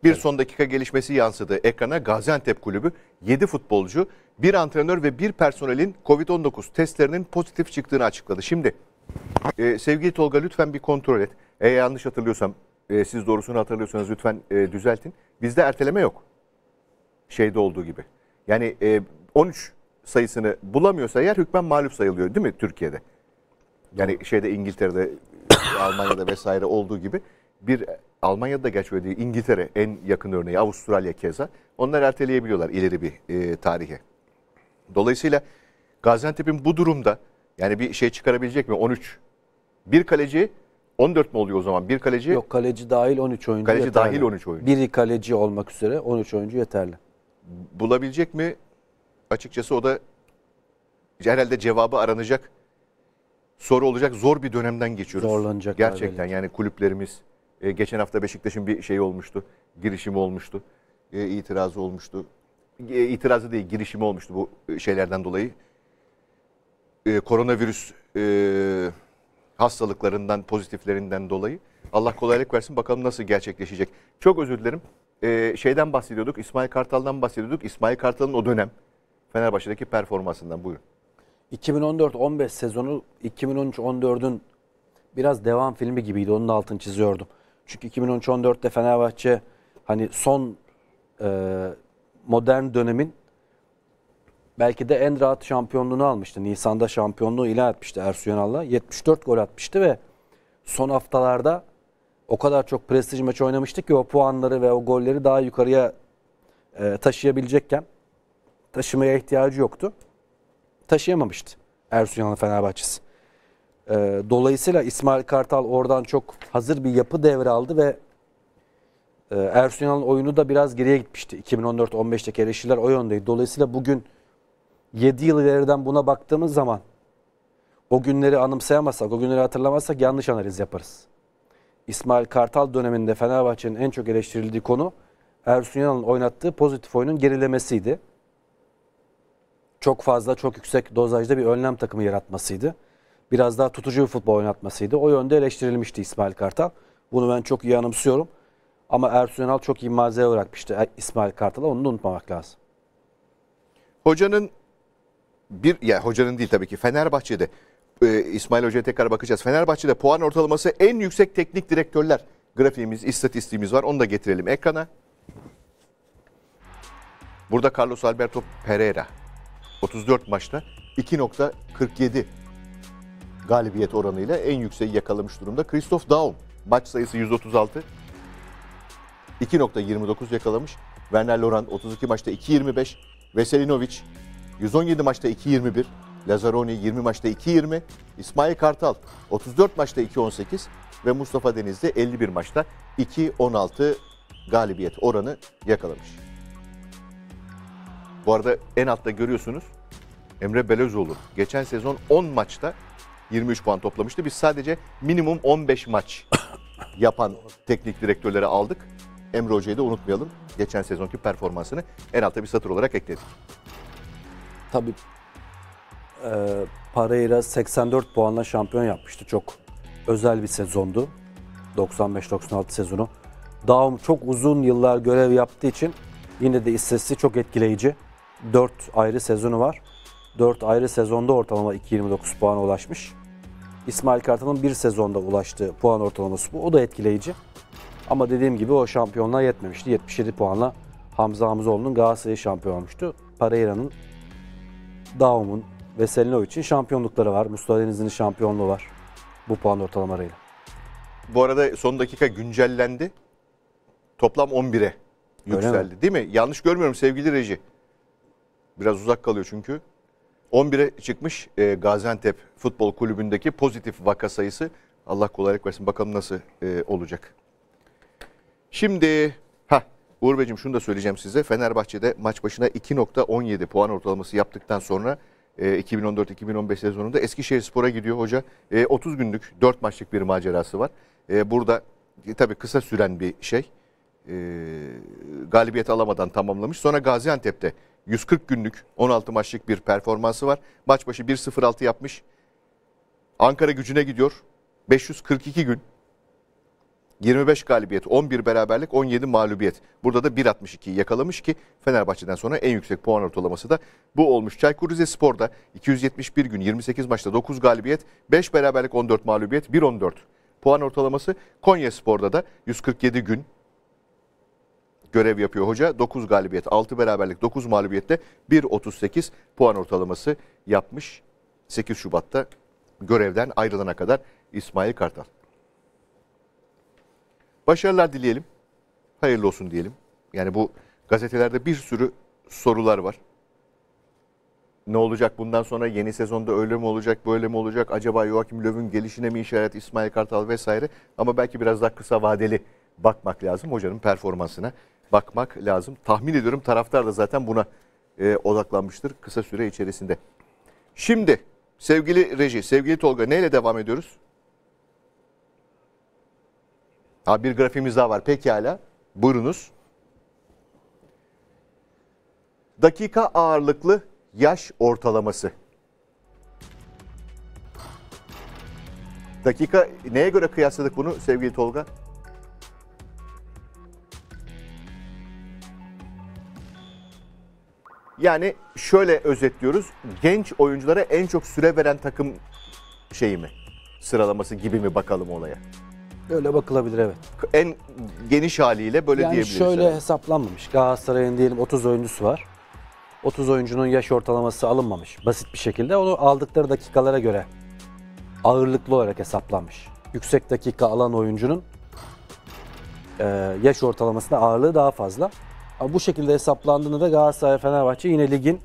Bir son dakika gelişmesi yansıdı ekrana. Gaziantep Kulübü 7 futbolcu, bir antrenör ve bir personelin Covid-19 testlerinin pozitif çıktığını açıkladı. Şimdi e, sevgili Tolga lütfen bir kontrol et. Eğer yanlış hatırlıyorsam, e, siz doğrusunu hatırlıyorsanız lütfen e, düzeltin. Bizde erteleme yok şeyde olduğu gibi. Yani e, 13 sayısını bulamıyorsa eğer hükmen mağlup sayılıyor değil mi Türkiye'de? Yani şeyde İngiltere'de, Almanya'da vesaire olduğu gibi bir Almanya'da geç öyle İngiltere en yakın örneği, Avustralya keza. Onlar erteleyebiliyorlar ileri bir e, tarihe. Dolayısıyla Gaziantep'in bu durumda yani bir şey çıkarabilecek mi? 13. Bir kaleci 14 mi oluyor o zaman? Bir kaleci Yok kaleci dahil 13 oyuncu Kaleci yeterli. dahil 13 oyuncu. Biri kaleci olmak üzere 13 oyuncu yeterli bulabilecek mi? Açıkçası o da herhalde cevabı aranacak soru olacak. Zor bir dönemden geçiyoruz. Zorlanacak. Gerçekten yani kulüplerimiz e, geçen hafta Beşiktaş'ın bir şey olmuştu. Girişimi olmuştu. E, itirazı olmuştu. E, itirazı değil girişimi olmuştu bu şeylerden dolayı. E, koronavirüs hastalıklarından, pozitiflerinden dolayı. Allah kolaylık versin bakalım nasıl gerçekleşecek. Çok özür dilerim e, şeyden bahsediyorduk. İsmail Kartal'dan bahsediyorduk. İsmail Kartal'ın o dönem Fenerbahçe'deki performansından buyurun. 2014-15 sezonu 2013-14'ün biraz devam filmi gibiydi. Onun altını çiziyordum. Çünkü 2013-14'te Fenerbahçe hani son e, modern dönemin belki de en rahat şampiyonluğunu almıştı. Nisan'da şampiyonluğu ilan etmişti Ersun Yanal'la. 74 gol atmıştı ve son haftalarda o kadar çok prestij maç oynamıştık ki o puanları ve o golleri daha yukarıya e, taşıyabilecekken taşımaya ihtiyacı yoktu. Taşıyamamıştı Ersun Yanal Fenerbahçesi. E, dolayısıyla İsmail Kartal oradan çok hazır bir yapı devraldı ve e, Ersun Yanal'ın oyunu da biraz geriye gitmişti. 2014-15'teki eleştiriler o yöndeydi. Dolayısıyla bugün 7 yıl ileriden buna baktığımız zaman o günleri anımsayamazsak, o günleri hatırlamazsak yanlış analiz yaparız. İsmail Kartal döneminde Fenerbahçe'nin en çok eleştirildiği konu Ersun Yanal'ın oynattığı pozitif oyunun gerilemesiydi. Çok fazla, çok yüksek dozajda bir önlem takımı yaratmasıydı. Biraz daha tutucu bir futbol oynatmasıydı. O yönde eleştirilmişti İsmail Kartal. Bunu ben çok iyi anımsıyorum. Ama Ersun Yanal çok iyi malzeme bırakmıştı e, İsmail Kartal'a. Onu da unutmamak lazım. Hocanın bir ya hocanın değil tabii ki Fenerbahçe'de e, İsmail Hoca'ya tekrar bakacağız. Fenerbahçe'de puan ortalaması en yüksek teknik direktörler grafiğimiz, istatistiğimiz var. Onu da getirelim ekrana. Burada Carlos Alberto Pereira 34 maçta 2.47 galibiyet oranıyla en yükseği yakalamış durumda. Christoph Daum maç sayısı 136 2.29 yakalamış. Werner Loran 32 maçta 2.25 Veselinovic 117 maçta 2.21 Lazaroni 20 maçta 2.20, İsmail Kartal 34 maçta 2.18 ve Mustafa Denizli 51 maçta 2.16 galibiyet oranı yakalamış. Bu arada en altta görüyorsunuz Emre Belözoğlu. Geçen sezon 10 maçta 23 puan toplamıştı. Biz sadece minimum 15 maç yapan teknik direktörleri aldık. Emre Hoca'yı da unutmayalım. Geçen sezonki performansını en alta bir satır olarak ekledik. Tabii e, Pareira 84 puanla şampiyon yapmıştı. Çok özel bir sezondu. 95-96 sezonu. Daum çok uzun yıllar görev yaptığı için yine de istatistiği çok etkileyici. 4 ayrı sezonu var. 4 ayrı sezonda ortalama 2.29 puana ulaşmış. İsmail Kartal'ın bir sezonda ulaştığı puan ortalaması bu. O da etkileyici. Ama dediğim gibi o şampiyonluğa yetmemişti. 77 puanla Hamza Hamzoğlu'nun Galatasaray'ı şampiyon olmuştu. Pereira'nın, Daum'un, ve Selinovic'in şampiyonlukları var. Mustafa Denizli'nin şampiyonluğu var. Bu puan ortalamarıyla. Bu arada son dakika güncellendi. Toplam 11'e yükseldi. Mi? Değil mi? Yanlış görmüyorum sevgili reji. Biraz uzak kalıyor çünkü. 11'e çıkmış e, Gaziantep Futbol Kulübü'ndeki pozitif vaka sayısı. Allah kolaylık versin. Bakalım nasıl e, olacak. Şimdi ha Uğur Beyciğim şunu da söyleyeceğim size. Fenerbahçe'de maç başına 2.17 puan ortalaması yaptıktan sonra 2014-2015 ee, sezonunda Eskişehir Spor'a gidiyor hoca. 30 ee, günlük 4 maçlık bir macerası var. Ee, burada e, tabii kısa süren bir şey. Galibiyet alamadan tamamlamış. Sonra Gaziantep'te 140 günlük 16 maçlık bir performansı var. Maç başı 1-0-6 yapmış. Ankara gücüne gidiyor. 542 gün 25 galibiyet, 11 beraberlik, 17 mağlubiyet. Burada da 1.62 yakalamış ki Fenerbahçe'den sonra en yüksek puan ortalaması da bu olmuş. Çaykur Rizespor'da 271 gün 28 maçta 9 galibiyet, 5 beraberlik, 14 mağlubiyet, 1.14 puan ortalaması. Konya Spor'da da 147 gün görev yapıyor hoca. 9 galibiyet, 6 beraberlik, 9 mağlubiyette 1.38 puan ortalaması yapmış. 8 Şubat'ta görevden ayrılana kadar İsmail Kartal. Başarılar dileyelim. Hayırlı olsun diyelim. Yani bu gazetelerde bir sürü sorular var. Ne olacak bundan sonra yeni sezonda öyle mi olacak böyle mi olacak acaba Joachim Löw'ün gelişine mi işaret İsmail Kartal vesaire ama belki biraz daha kısa vadeli bakmak lazım hocanın performansına bakmak lazım. Tahmin ediyorum taraftar da zaten buna e, odaklanmıştır kısa süre içerisinde. Şimdi sevgili Reji, sevgili Tolga neyle devam ediyoruz? Ha, bir grafiğimiz daha var. Pekala. Buyurunuz. Dakika ağırlıklı yaş ortalaması. Dakika neye göre kıyasladık bunu sevgili Tolga? Yani şöyle özetliyoruz. Genç oyunculara en çok süre veren takım şeyi mi? Sıralaması gibi mi bakalım olaya? Böyle bakılabilir evet. En geniş haliyle böyle yani diyebiliriz. Yani şöyle yani. hesaplanmamış. Galatasaray'ın diyelim 30 oyuncusu var. 30 oyuncunun yaş ortalaması alınmamış. Basit bir şekilde onu aldıkları dakikalara göre ağırlıklı olarak hesaplanmış. Yüksek dakika alan oyuncunun e, yaş ortalamasında ağırlığı daha fazla. Ama bu şekilde hesaplandığında da Galatasaray Fenerbahçe yine ligin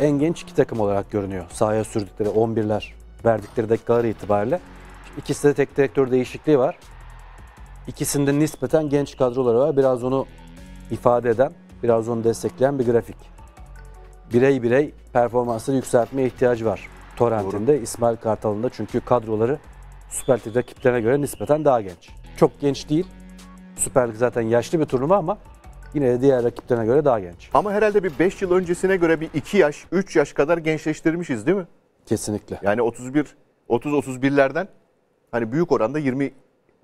en genç iki takım olarak görünüyor. Sahaya sürdükleri 11'ler verdikleri dakikalar itibariyle. İkisinde tek direktör değişikliği var. İkisinde nispeten genç kadroları var. Biraz onu ifade eden, biraz onu destekleyen bir grafik. Birey birey performansları yükseltmeye ihtiyacı var. Torrent'in de İsmail Kartal'ın da çünkü kadroları Süper Lig rakiplerine göre nispeten daha genç. Çok genç değil. Süper Lig zaten yaşlı bir turnuva ama yine de diğer rakiplerine göre daha genç. Ama herhalde bir 5 yıl öncesine göre bir 2 yaş, 3 yaş kadar gençleştirmişiz değil mi? Kesinlikle. Yani 31 30 31'lerden hani büyük oranda 20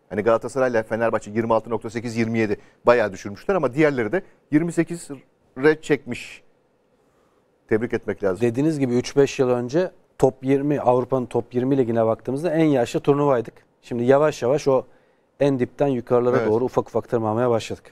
hani Galatasaray ile Fenerbahçe 26.8 27 bayağı düşürmüşler ama diğerleri de 28 re çekmiş. Tebrik etmek lazım. Dediğiniz gibi 3-5 yıl önce top 20 Avrupa'nın top 20 ligine baktığımızda en yaşlı turnuvaydık. Şimdi yavaş yavaş o en dipten yukarılara evet. doğru ufak ufak tırmanmaya başladık.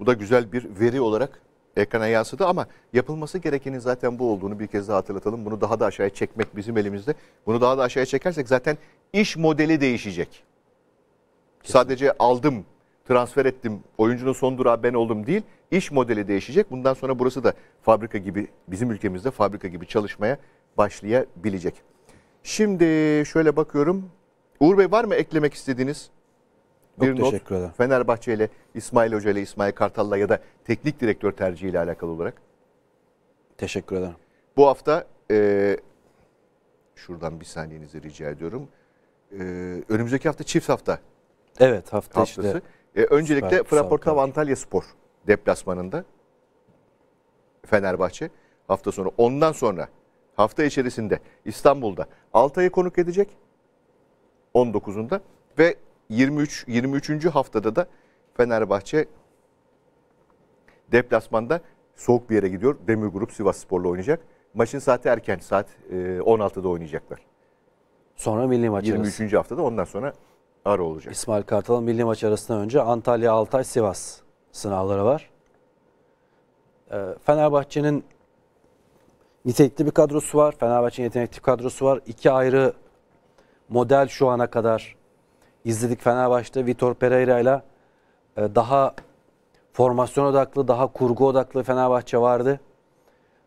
Bu da güzel bir veri olarak ekrana yansıdı ama yapılması gerekenin zaten bu olduğunu bir kez daha hatırlatalım. Bunu daha da aşağıya çekmek bizim elimizde. Bunu daha da aşağıya çekersek zaten iş modeli değişecek. Kesinlikle. Sadece aldım, transfer ettim, oyuncunun son durağı ben oldum değil. İş modeli değişecek. Bundan sonra burası da fabrika gibi, bizim ülkemizde fabrika gibi çalışmaya başlayabilecek. Şimdi şöyle bakıyorum. Uğur Bey var mı eklemek istediğiniz bir Çok teşekkür ederim. Fenerbahçe ile İsmail Hoca ile İsmail Kartal'la ya da teknik direktör tercihi ile alakalı olarak. Teşekkür ederim. Bu hafta e, şuradan bir saniyenizi rica ediyorum e, önümüzdeki hafta çift hafta. Evet hafta haftası. işte. E, öncelikle Fraporta Antalya Spor deplasmanında Fenerbahçe hafta sonu. Ondan sonra hafta içerisinde İstanbul'da Altay'ı konuk edecek 19'unda ve 23 23. haftada da Fenerbahçe deplasmanda soğuk bir yere gidiyor. Demir Grup Sivas Spor'la oynayacak. Maçın saati erken saat 16'da e, oynayacaklar. Sonra milli maç 23. arası. haftada ondan sonra ara olacak. İsmail Kartal'ın milli maç arasında önce Antalya, Altay, Sivas sınavları var. Ee, Fenerbahçe'nin nitelikli bir kadrosu var. Fenerbahçe'nin yetenekli kadrosu var. İki ayrı model şu ana kadar izledik Fenerbahçe'de. Vitor Pereira ile daha formasyon odaklı, daha kurgu odaklı Fenerbahçe vardı.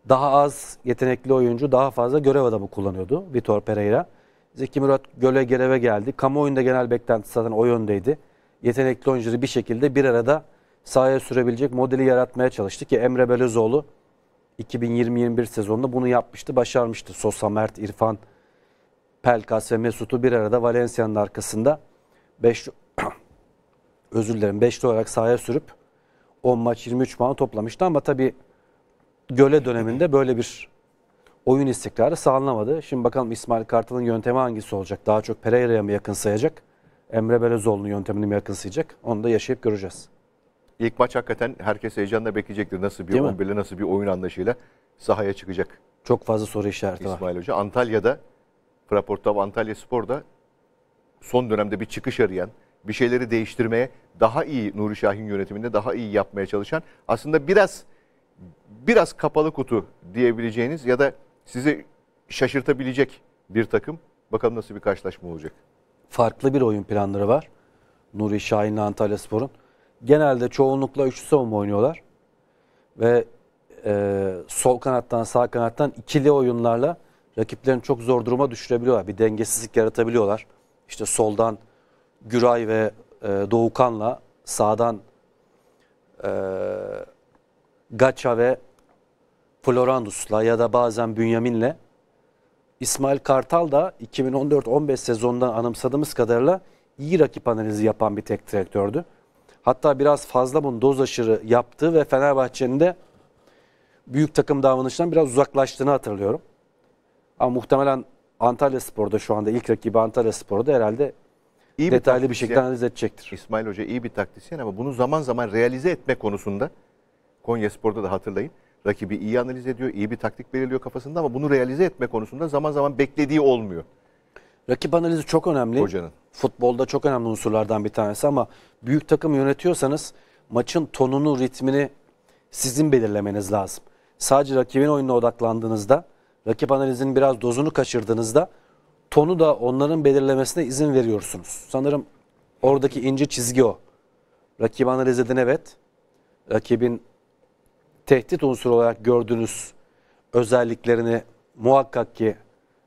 Daha az yetenekli oyuncu, daha fazla görev adamı kullanıyordu Vitor Pereira. Zeki Murat göle göreve geldi. Kamuoyunda genel beklenti zaten o yöndeydi. Yetenekli oyuncuları bir şekilde bir arada sahaya sürebilecek modeli yaratmaya çalıştı ki Emre Belözoğlu 2020-21 sezonunda bunu yapmıştı, başarmıştı. Sosa, Mert, İrfan, Pelkas ve Mesut'u bir arada Valencia'nın arkasında 5 özür dilerim 5'li olarak sahaya sürüp 10 maç 23 puan toplamıştı ama tabii Göle döneminde böyle bir oyun istikrarı sağlanamadı. Şimdi bakalım İsmail Kartal'ın yöntemi hangisi olacak? Daha çok Pereira'ya mı yakın sayacak? Emre Belözoğlu'nun yöntemini mi yakın sayacak? Onu da yaşayıp göreceğiz. İlk maç hakikaten herkes heyecanla bekleyecektir. Nasıl bir Değil nasıl bir oyun anlayışıyla sahaya çıkacak. Çok fazla soru işareti İsmail var. İsmail Hoca Antalya'da Fraportav Antalya Spor'da son dönemde bir çıkış arayan, bir şeyleri değiştirmeye daha iyi Nuri Şahin yönetiminde daha iyi yapmaya çalışan aslında biraz biraz kapalı kutu diyebileceğiniz ya da sizi şaşırtabilecek bir takım. Bakalım nasıl bir karşılaşma olacak. Farklı bir oyun planları var. Nuri Şahin'le Antalya Spor'un. Genelde çoğunlukla üçlü savunma oynuyorlar. Ve e, sol kanattan sağ kanattan ikili oyunlarla rakiplerini çok zor duruma düşürebiliyorlar. Bir dengesizlik yaratabiliyorlar. İşte soldan Güray ve e, Doğukan'la sağdan e, Gaça ve Florandusla ya da bazen Bünyamin'le. İsmail Kartal da 2014-15 sezonunda anımsadığımız kadarıyla iyi rakip analizi yapan bir tek direktördü. Hatta biraz fazla bunu doz aşırı yaptığı ve Fenerbahçe'nin de büyük takım davranışından biraz uzaklaştığını hatırlıyorum. Ama muhtemelen Antalya Spor'da şu anda ilk rakibi Antalya Spor'da herhalde iyi detaylı bir, bir şekilde analiz edecektir. İsmail Hoca iyi bir taktisyen ama bunu zaman zaman realize etme konusunda Konya Spor'da da hatırlayın Rakibi iyi analiz ediyor, iyi bir taktik belirliyor kafasında ama bunu realize etme konusunda zaman zaman beklediği olmuyor. Rakip analizi çok önemli. Hocanın. Futbolda çok önemli unsurlardan bir tanesi ama büyük takım yönetiyorsanız maçın tonunu, ritmini sizin belirlemeniz lazım. Sadece rakibin oyununa odaklandığınızda, rakip analizinin biraz dozunu kaçırdığınızda tonu da onların belirlemesine izin veriyorsunuz. Sanırım oradaki ince çizgi o. Rakip analiz edin evet. Rakibin tehdit unsuru olarak gördüğünüz özelliklerini muhakkak ki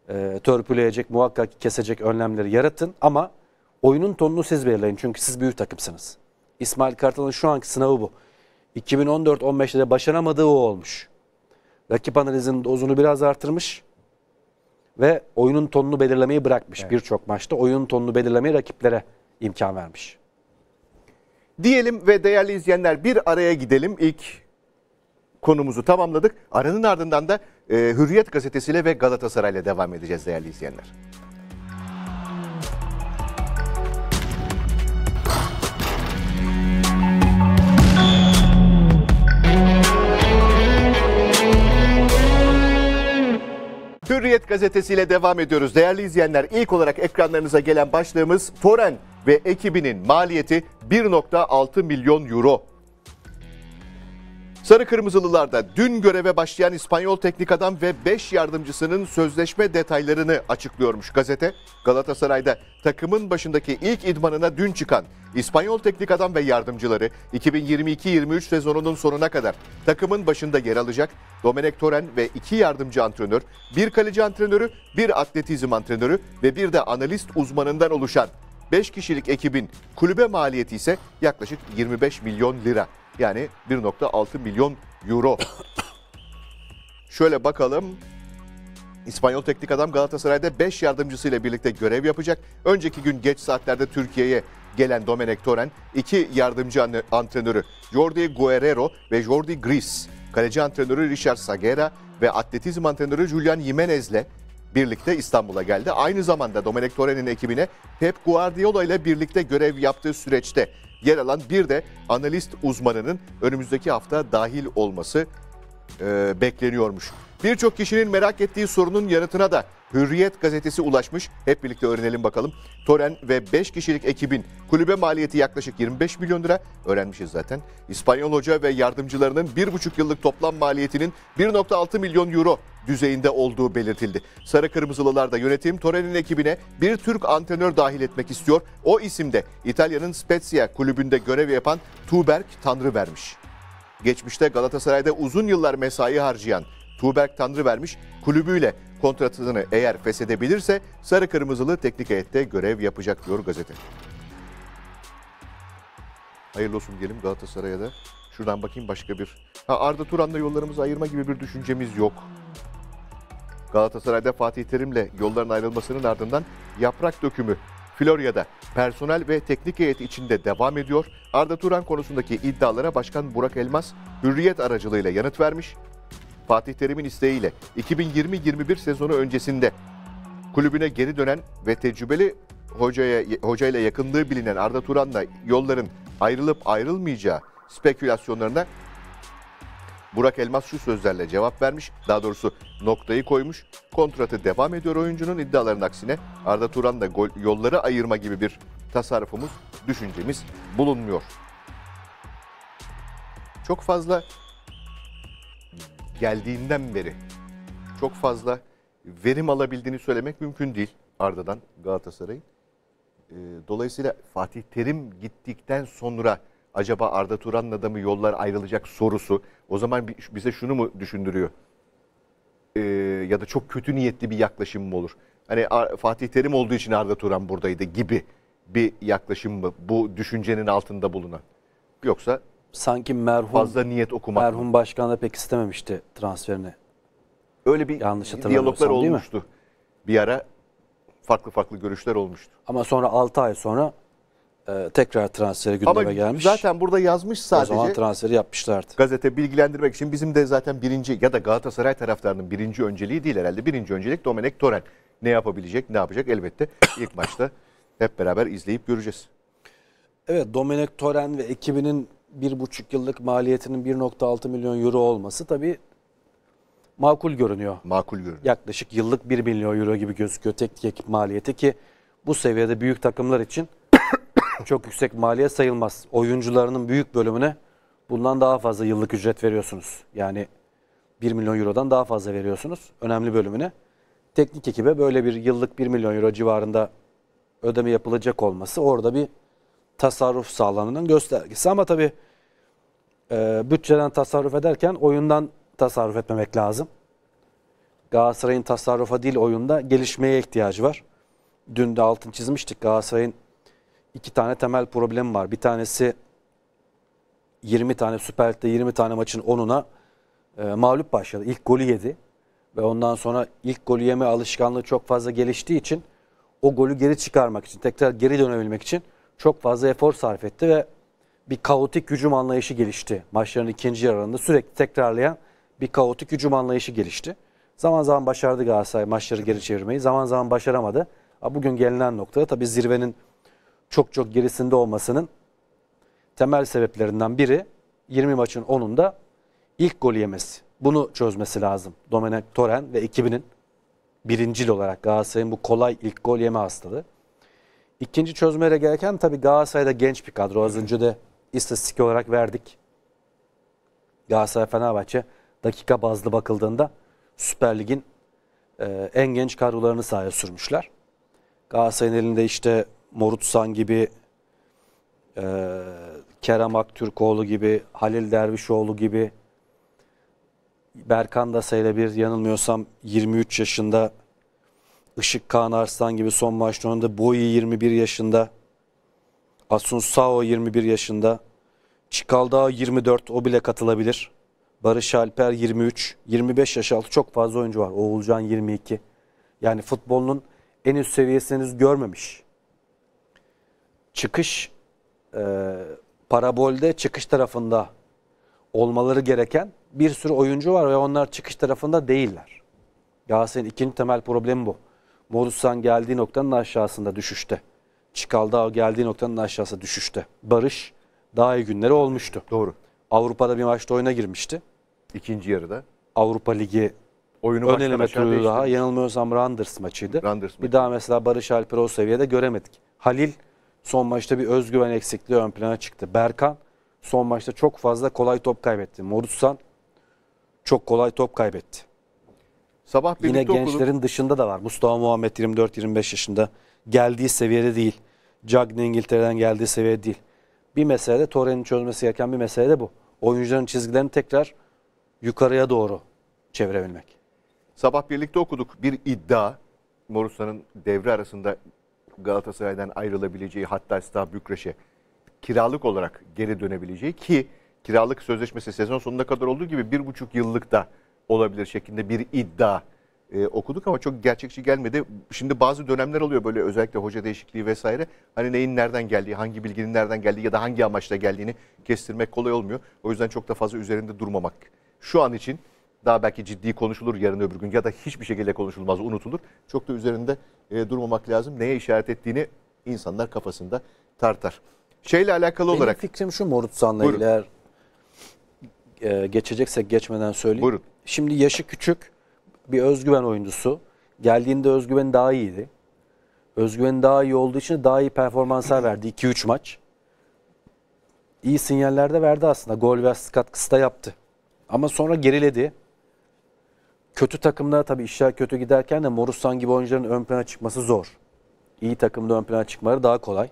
e, törpüleyecek, muhakkak ki kesecek önlemleri yaratın. Ama oyunun tonunu siz belirleyin çünkü siz büyük takımsınız. İsmail Kartal'ın şu anki sınavı bu. 2014-15'te de başaramadığı o olmuş. Rakip analizinin dozunu biraz artırmış ve oyunun tonunu belirlemeyi bırakmış evet. birçok maçta. Oyunun tonunu belirlemeyi rakiplere imkan vermiş. Diyelim ve değerli izleyenler bir araya gidelim. İlk konumuzu tamamladık. Aranın ardından da e, Hürriyet gazetesiyle ve Galatasaray'la devam edeceğiz değerli izleyenler. Hürriyet gazetesiyle devam ediyoruz. Değerli izleyenler ilk olarak ekranlarınıza gelen başlığımız Foren ve ekibinin maliyeti 1.6 milyon euro Sarı Kırmızılılarda dün göreve başlayan İspanyol teknik adam ve 5 yardımcısının sözleşme detaylarını açıklıyormuş gazete. Galatasaray'da takımın başındaki ilk idmanına dün çıkan İspanyol teknik adam ve yardımcıları 2022-23 sezonunun sonuna kadar takımın başında yer alacak. Domenek Toren ve iki yardımcı antrenör, bir kaleci antrenörü, bir atletizm antrenörü ve bir de analist uzmanından oluşan 5 kişilik ekibin kulübe maliyeti ise yaklaşık 25 milyon lira. Yani 1.6 milyon euro. Şöyle bakalım. İspanyol teknik adam Galatasaray'da 5 yardımcısıyla birlikte görev yapacak. Önceki gün geç saatlerde Türkiye'ye gelen Domenek Toren, iki yardımcı antrenörü Jordi Guerrero ve Jordi Gris, kaleci antrenörü Richard Sagera ve atletizm antrenörü Julian Jimenez'le birlikte İstanbul'a geldi. Aynı zamanda Domenek Toren'in ekibine Pep Guardiola ile birlikte görev yaptığı süreçte yer alan bir de analist uzmanının önümüzdeki hafta dahil olması e, bekleniyormuş. Birçok kişinin merak ettiği sorunun yanıtına da Hürriyet gazetesi ulaşmış. Hep birlikte öğrenelim bakalım. Tören ve 5 kişilik ekibin kulübe maliyeti yaklaşık 25 milyon lira. Öğrenmişiz zaten. İspanyol hoca ve yardımcılarının 1,5 yıllık toplam maliyetinin 1,6 milyon euro düzeyinde olduğu belirtildi. Sarı Kırmızılılar da yönetim Torre'nin ekibine bir Türk antrenör dahil etmek istiyor. O isimde İtalya'nın Spezia kulübünde görev yapan Tuğberk Tanrı vermiş. Geçmişte Galatasaray'da uzun yıllar mesai harcayan Tuğberk Tanrı vermiş kulübüyle kontratını eğer feshedebilirse sarı kırmızılı teknik heyette görev yapacak diyor gazete. Hayırlı olsun diyelim Galatasaray'a da. Şuradan bakayım başka bir. Ha Arda Turan'la yollarımızı ayırma gibi bir düşüncemiz yok. Galatasaray'da Fatih Terim'le yolların ayrılmasının ardından yaprak dökümü Florya'da personel ve teknik heyet içinde devam ediyor. Arda Turan konusundaki iddialara Başkan Burak Elmas hürriyet aracılığıyla yanıt vermiş. Fatih Terim'in isteğiyle 2020-21 sezonu öncesinde kulübüne geri dönen ve tecrübeli hocaya hocayla yakınlığı bilinen Arda Turan'la yolların ayrılıp ayrılmayacağı spekülasyonlarına Burak Elmas şu sözlerle cevap vermiş. Daha doğrusu noktayı koymuş. Kontratı devam ediyor oyuncunun iddialarının aksine. Arda Turan'la yolları ayırma gibi bir tasarrufumuz, düşüncemiz bulunmuyor. Çok fazla geldiğinden beri çok fazla verim alabildiğini söylemek mümkün değil Arda'dan Galatasaray'ın. Ee, dolayısıyla Fatih Terim gittikten sonra acaba Arda Turan'la da mı yollar ayrılacak sorusu o zaman bize şunu mu düşündürüyor? Ee, ya da çok kötü niyetli bir yaklaşım mı olur? Hani Fatih Terim olduğu için Arda Turan buradaydı gibi bir yaklaşım mı bu düşüncenin altında bulunan? Yoksa sanki merhum fazla niyet okumak. Merhum başkan da pek istememişti transferini. Öyle bir Yanlış diyaloglar olmuştu. Bir ara farklı farklı görüşler olmuştu. Ama sonra 6 ay sonra e, tekrar transferi gündeme Ama gelmiş. Zaten burada yazmış sadece. O zaman transferi yapmışlardı. Gazete bilgilendirmek için bizim de zaten birinci ya da Galatasaray taraftarının birinci önceliği değil herhalde. Birinci öncelik Domenek Torel. Ne yapabilecek, ne yapacak elbette ilk maçta hep beraber izleyip göreceğiz. Evet Domenek Toren ve ekibinin bir buçuk yıllık maliyetinin 1.6 milyon euro olması tabii makul görünüyor. Makul görünüyor. Yaklaşık yıllık 1 milyon euro gibi gözüküyor teknik tek maliyeti ki bu seviyede büyük takımlar için çok yüksek maliye sayılmaz. Oyuncularının büyük bölümüne bundan daha fazla yıllık ücret veriyorsunuz. Yani 1 milyon eurodan daha fazla veriyorsunuz önemli bölümüne. Teknik ekibe böyle bir yıllık 1 milyon euro civarında ödeme yapılacak olması orada bir tasarruf sağlanının göstergesi. Ama tabii e, bütçeden tasarruf ederken oyundan tasarruf etmemek lazım. Galatasaray'ın tasarrufa değil oyunda gelişmeye ihtiyacı var. Dün de altın çizmiştik. Galatasaray'ın iki tane temel problemi var. Bir tanesi 20 tane Süper Lig'de 20 tane maçın 10'una e, mağlup başladı. İlk golü yedi. Ve ondan sonra ilk golü yeme alışkanlığı çok fazla geliştiği için o golü geri çıkarmak için, tekrar geri dönebilmek için çok fazla efor sarf etti ve bir kaotik hücum anlayışı gelişti. Maçların ikinci yarılarında sürekli tekrarlayan bir kaotik hücum anlayışı gelişti. Zaman zaman başardı Galatasaray maçları geri çevirmeyi. Zaman zaman başaramadı. Bugün gelinen noktada tabii zirvenin çok çok gerisinde olmasının temel sebeplerinden biri 20 maçın 10'unda ilk gol yemesi. Bunu çözmesi lazım. Domenek Toren ve ekibinin birincil olarak Galatasaray'ın bu kolay ilk gol yeme hastalığı. İkinci çözmeye gereken tabii Galatasaray'da genç bir kadro. Az önce de istatistik olarak verdik. Galatasaray Fenerbahçe dakika bazlı bakıldığında Süper Lig'in e, en genç kadrolarını sahaya sürmüşler. Galatasaray'ın elinde işte Morutsan gibi, e, Kerem Aktürkoğlu gibi, Halil Dervişoğlu gibi, Berkan da sayıla bir yanılmıyorsam 23 yaşında, Işık Kaan Arslan gibi son maçlarında, Boyi 21 yaşında, Asun Sao 21 yaşında. Çikaldağ 24 o bile katılabilir. Barış Alper 23, 25 yaş altı çok fazla oyuncu var. Oğulcan 22. Yani futbolun en üst seviyesini görmemiş. Çıkış e, parabolde çıkış tarafında olmaları gereken bir sürü oyuncu var ve onlar çıkış tarafında değiller. Galatasaray'ın ikinci temel problemi bu. Morussan geldiği noktanın aşağısında düşüşte. Çıkalda geldiği noktanın aşağısı düşüşte. Barış daha iyi günleri olmuştu. Doğru. Avrupa'da bir maçta oyuna girmişti. İkinci yarıda. Avrupa Ligi oyunu ön eleme turu daha. Yanılmıyorsam Randers maçıydı. Randers maçı. Bir daha mesela Barış Alper o seviyede göremedik. Halil son maçta bir özgüven eksikliği ön plana çıktı. Berkan son maçta çok fazla kolay top kaybetti. Morutsan çok kolay top kaybetti. Sabah bir Yine gençlerin okudum. dışında da var. Mustafa Muhammed 24-25 yaşında geldiği seviyede değil. Cagney İngiltere'den geldiği seviyede değil. Bir mesele de Torre'nin çözmesi gereken bir mesele de bu. Oyuncuların çizgilerini tekrar yukarıya doğru çevirebilmek. Sabah birlikte okuduk bir iddia. Morusan'ın devre arasında Galatasaray'dan ayrılabileceği hatta Stav Bükreş'e kiralık olarak geri dönebileceği ki kiralık sözleşmesi sezon sonuna kadar olduğu gibi bir buçuk yıllık da olabilir şeklinde bir iddia e, okuduk ama çok gerçekçi gelmedi. Şimdi bazı dönemler oluyor böyle özellikle hoca değişikliği vesaire. Hani neyin nereden geldiği, hangi bilginin nereden geldiği ya da hangi amaçla geldiğini kestirmek kolay olmuyor. O yüzden çok da fazla üzerinde durmamak. Şu an için daha belki ciddi konuşulur yarın öbür gün ya da hiçbir şekilde konuşulmaz, unutulur. Çok da üzerinde e, durmamak lazım. Neye işaret ettiğini insanlar kafasında tartar. Şeyle alakalı Benim olarak. Benim fikrim şu Morutsan'la iler e, geçecekse geçmeden söyleyeyim. Buyurun. Şimdi yaşı küçük bir özgüven oyuncusu. Geldiğinde özgüveni daha iyiydi. Özgüveni daha iyi olduğu için daha iyi performanslar verdi 2-3 maç. İyi sinyaller de verdi aslında. Gol ve asist katkısı da yaptı. Ama sonra geriledi. Kötü takımlara tabii işler kötü giderken de Morussan gibi oyuncuların ön plana çıkması zor. İyi takımda ön plana çıkmaları daha kolay.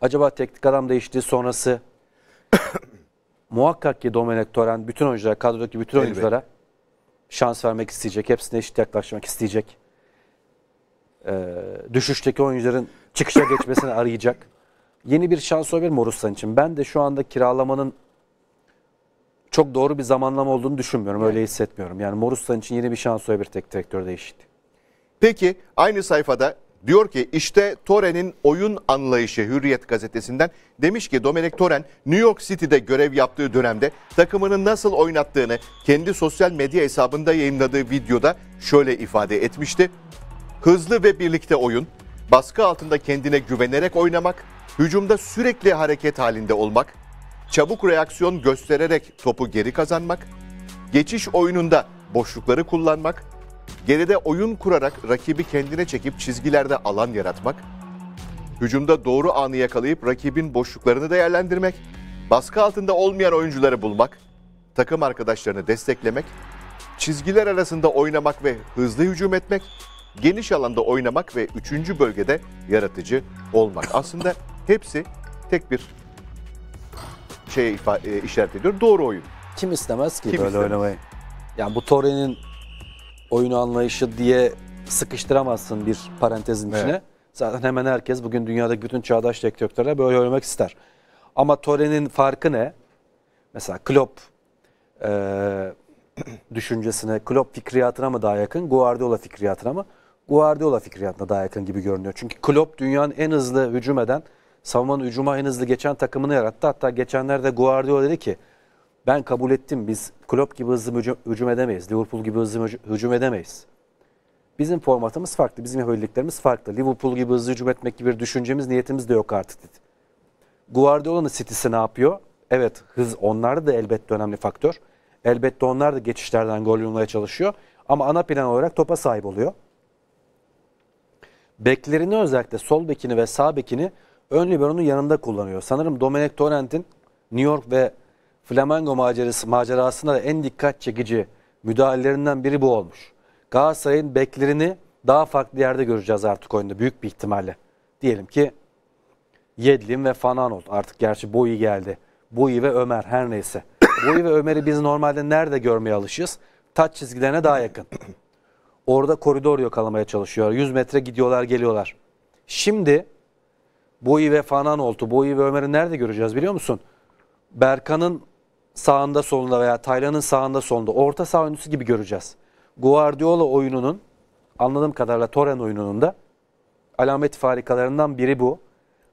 Acaba teknik adam değiştiği sonrası muhakkak ki Domenek Toren bütün oyunculara, kadrodaki bütün Elbette. oyunculara şans vermek isteyecek. Hepsine eşit yaklaşmak isteyecek. Ee, düşüşteki oyuncuların çıkışa geçmesini arayacak. Yeni bir şans olabilir Morussan için. Ben de şu anda kiralamanın çok doğru bir zamanlama olduğunu düşünmüyorum. Öyle hissetmiyorum. Yani Morussan için yeni bir şans olabilir tek direktör değişikliği. Peki aynı sayfada Diyor ki işte Toren'in oyun anlayışı Hürriyet gazetesinden demiş ki Dominic Toren New York City'de görev yaptığı dönemde takımını nasıl oynattığını kendi sosyal medya hesabında yayınladığı videoda şöyle ifade etmişti. Hızlı ve birlikte oyun, baskı altında kendine güvenerek oynamak, hücumda sürekli hareket halinde olmak, çabuk reaksiyon göstererek topu geri kazanmak, geçiş oyununda boşlukları kullanmak, Geride oyun kurarak rakibi kendine çekip çizgilerde alan yaratmak, hücumda doğru anı yakalayıp rakibin boşluklarını değerlendirmek, baskı altında olmayan oyuncuları bulmak, takım arkadaşlarını desteklemek, çizgiler arasında oynamak ve hızlı hücum etmek, geniş alanda oynamak ve üçüncü bölgede yaratıcı olmak. Aslında hepsi tek bir şey ifa- e, işaret ediyor. Doğru oyun. Kim istemez ki Kim böyle istemez? oynamayı? Yani bu Torre'nin oyunu anlayışı diye sıkıştıramazsın bir parantezin evet. içine. Zaten hemen herkes bugün dünyadaki bütün çağdaş teknolojilere böyle oynamak ister. Ama Torre'nin farkı ne? Mesela Klopp e, düşüncesine, Klopp fikriyatına mı daha yakın, Guardiola fikriyatına mı? Guardiola fikriyatına daha yakın gibi görünüyor. Çünkü Klopp dünyanın en hızlı hücum eden, savunmanın hücuma en hızlı geçen takımını yarattı. Hatta geçenlerde Guardiola dedi ki ben kabul ettim biz Klopp gibi hızlı hücum edemeyiz. Liverpool gibi hızlı hücum edemeyiz. Bizim formatımız farklı. Bizim yapabileceklerimiz farklı. Liverpool gibi hızlı hücum etmek gibi bir düşüncemiz, niyetimiz de yok artık dedi. Guardiola'nın City'si ne yapıyor? Evet hız onlar da elbette önemli faktör. Elbette onlar da geçişlerden gol bulmaya çalışıyor. Ama ana plan olarak topa sahip oluyor. Beklerini özellikle sol bekini ve sağ bekini ön libero'nun yanında kullanıyor. Sanırım Dominic Torrent'in New York ve Flamengo macerası, macerasında da en dikkat çekici müdahalelerinden biri bu olmuş. Galatasaray'ın beklerini daha farklı yerde göreceğiz artık oyunda büyük bir ihtimalle. Diyelim ki Yedlin ve Fananol artık gerçi Boyi geldi. Boyi ve Ömer her neyse. Boyi ve Ömer'i biz normalde nerede görmeye alışız? Taç çizgilerine daha yakın. Orada koridor yakalamaya çalışıyorlar. 100 metre gidiyorlar geliyorlar. Şimdi Boyi ve Fananolt'u, Boyi ve Ömer'i nerede göreceğiz biliyor musun? Berkan'ın sağında solunda veya Taylan'ın sağında solunda orta saha oyuncusu gibi göreceğiz. Guardiola oyununun anladığım kadarıyla Torren oyununun da alamet farikalarından biri bu.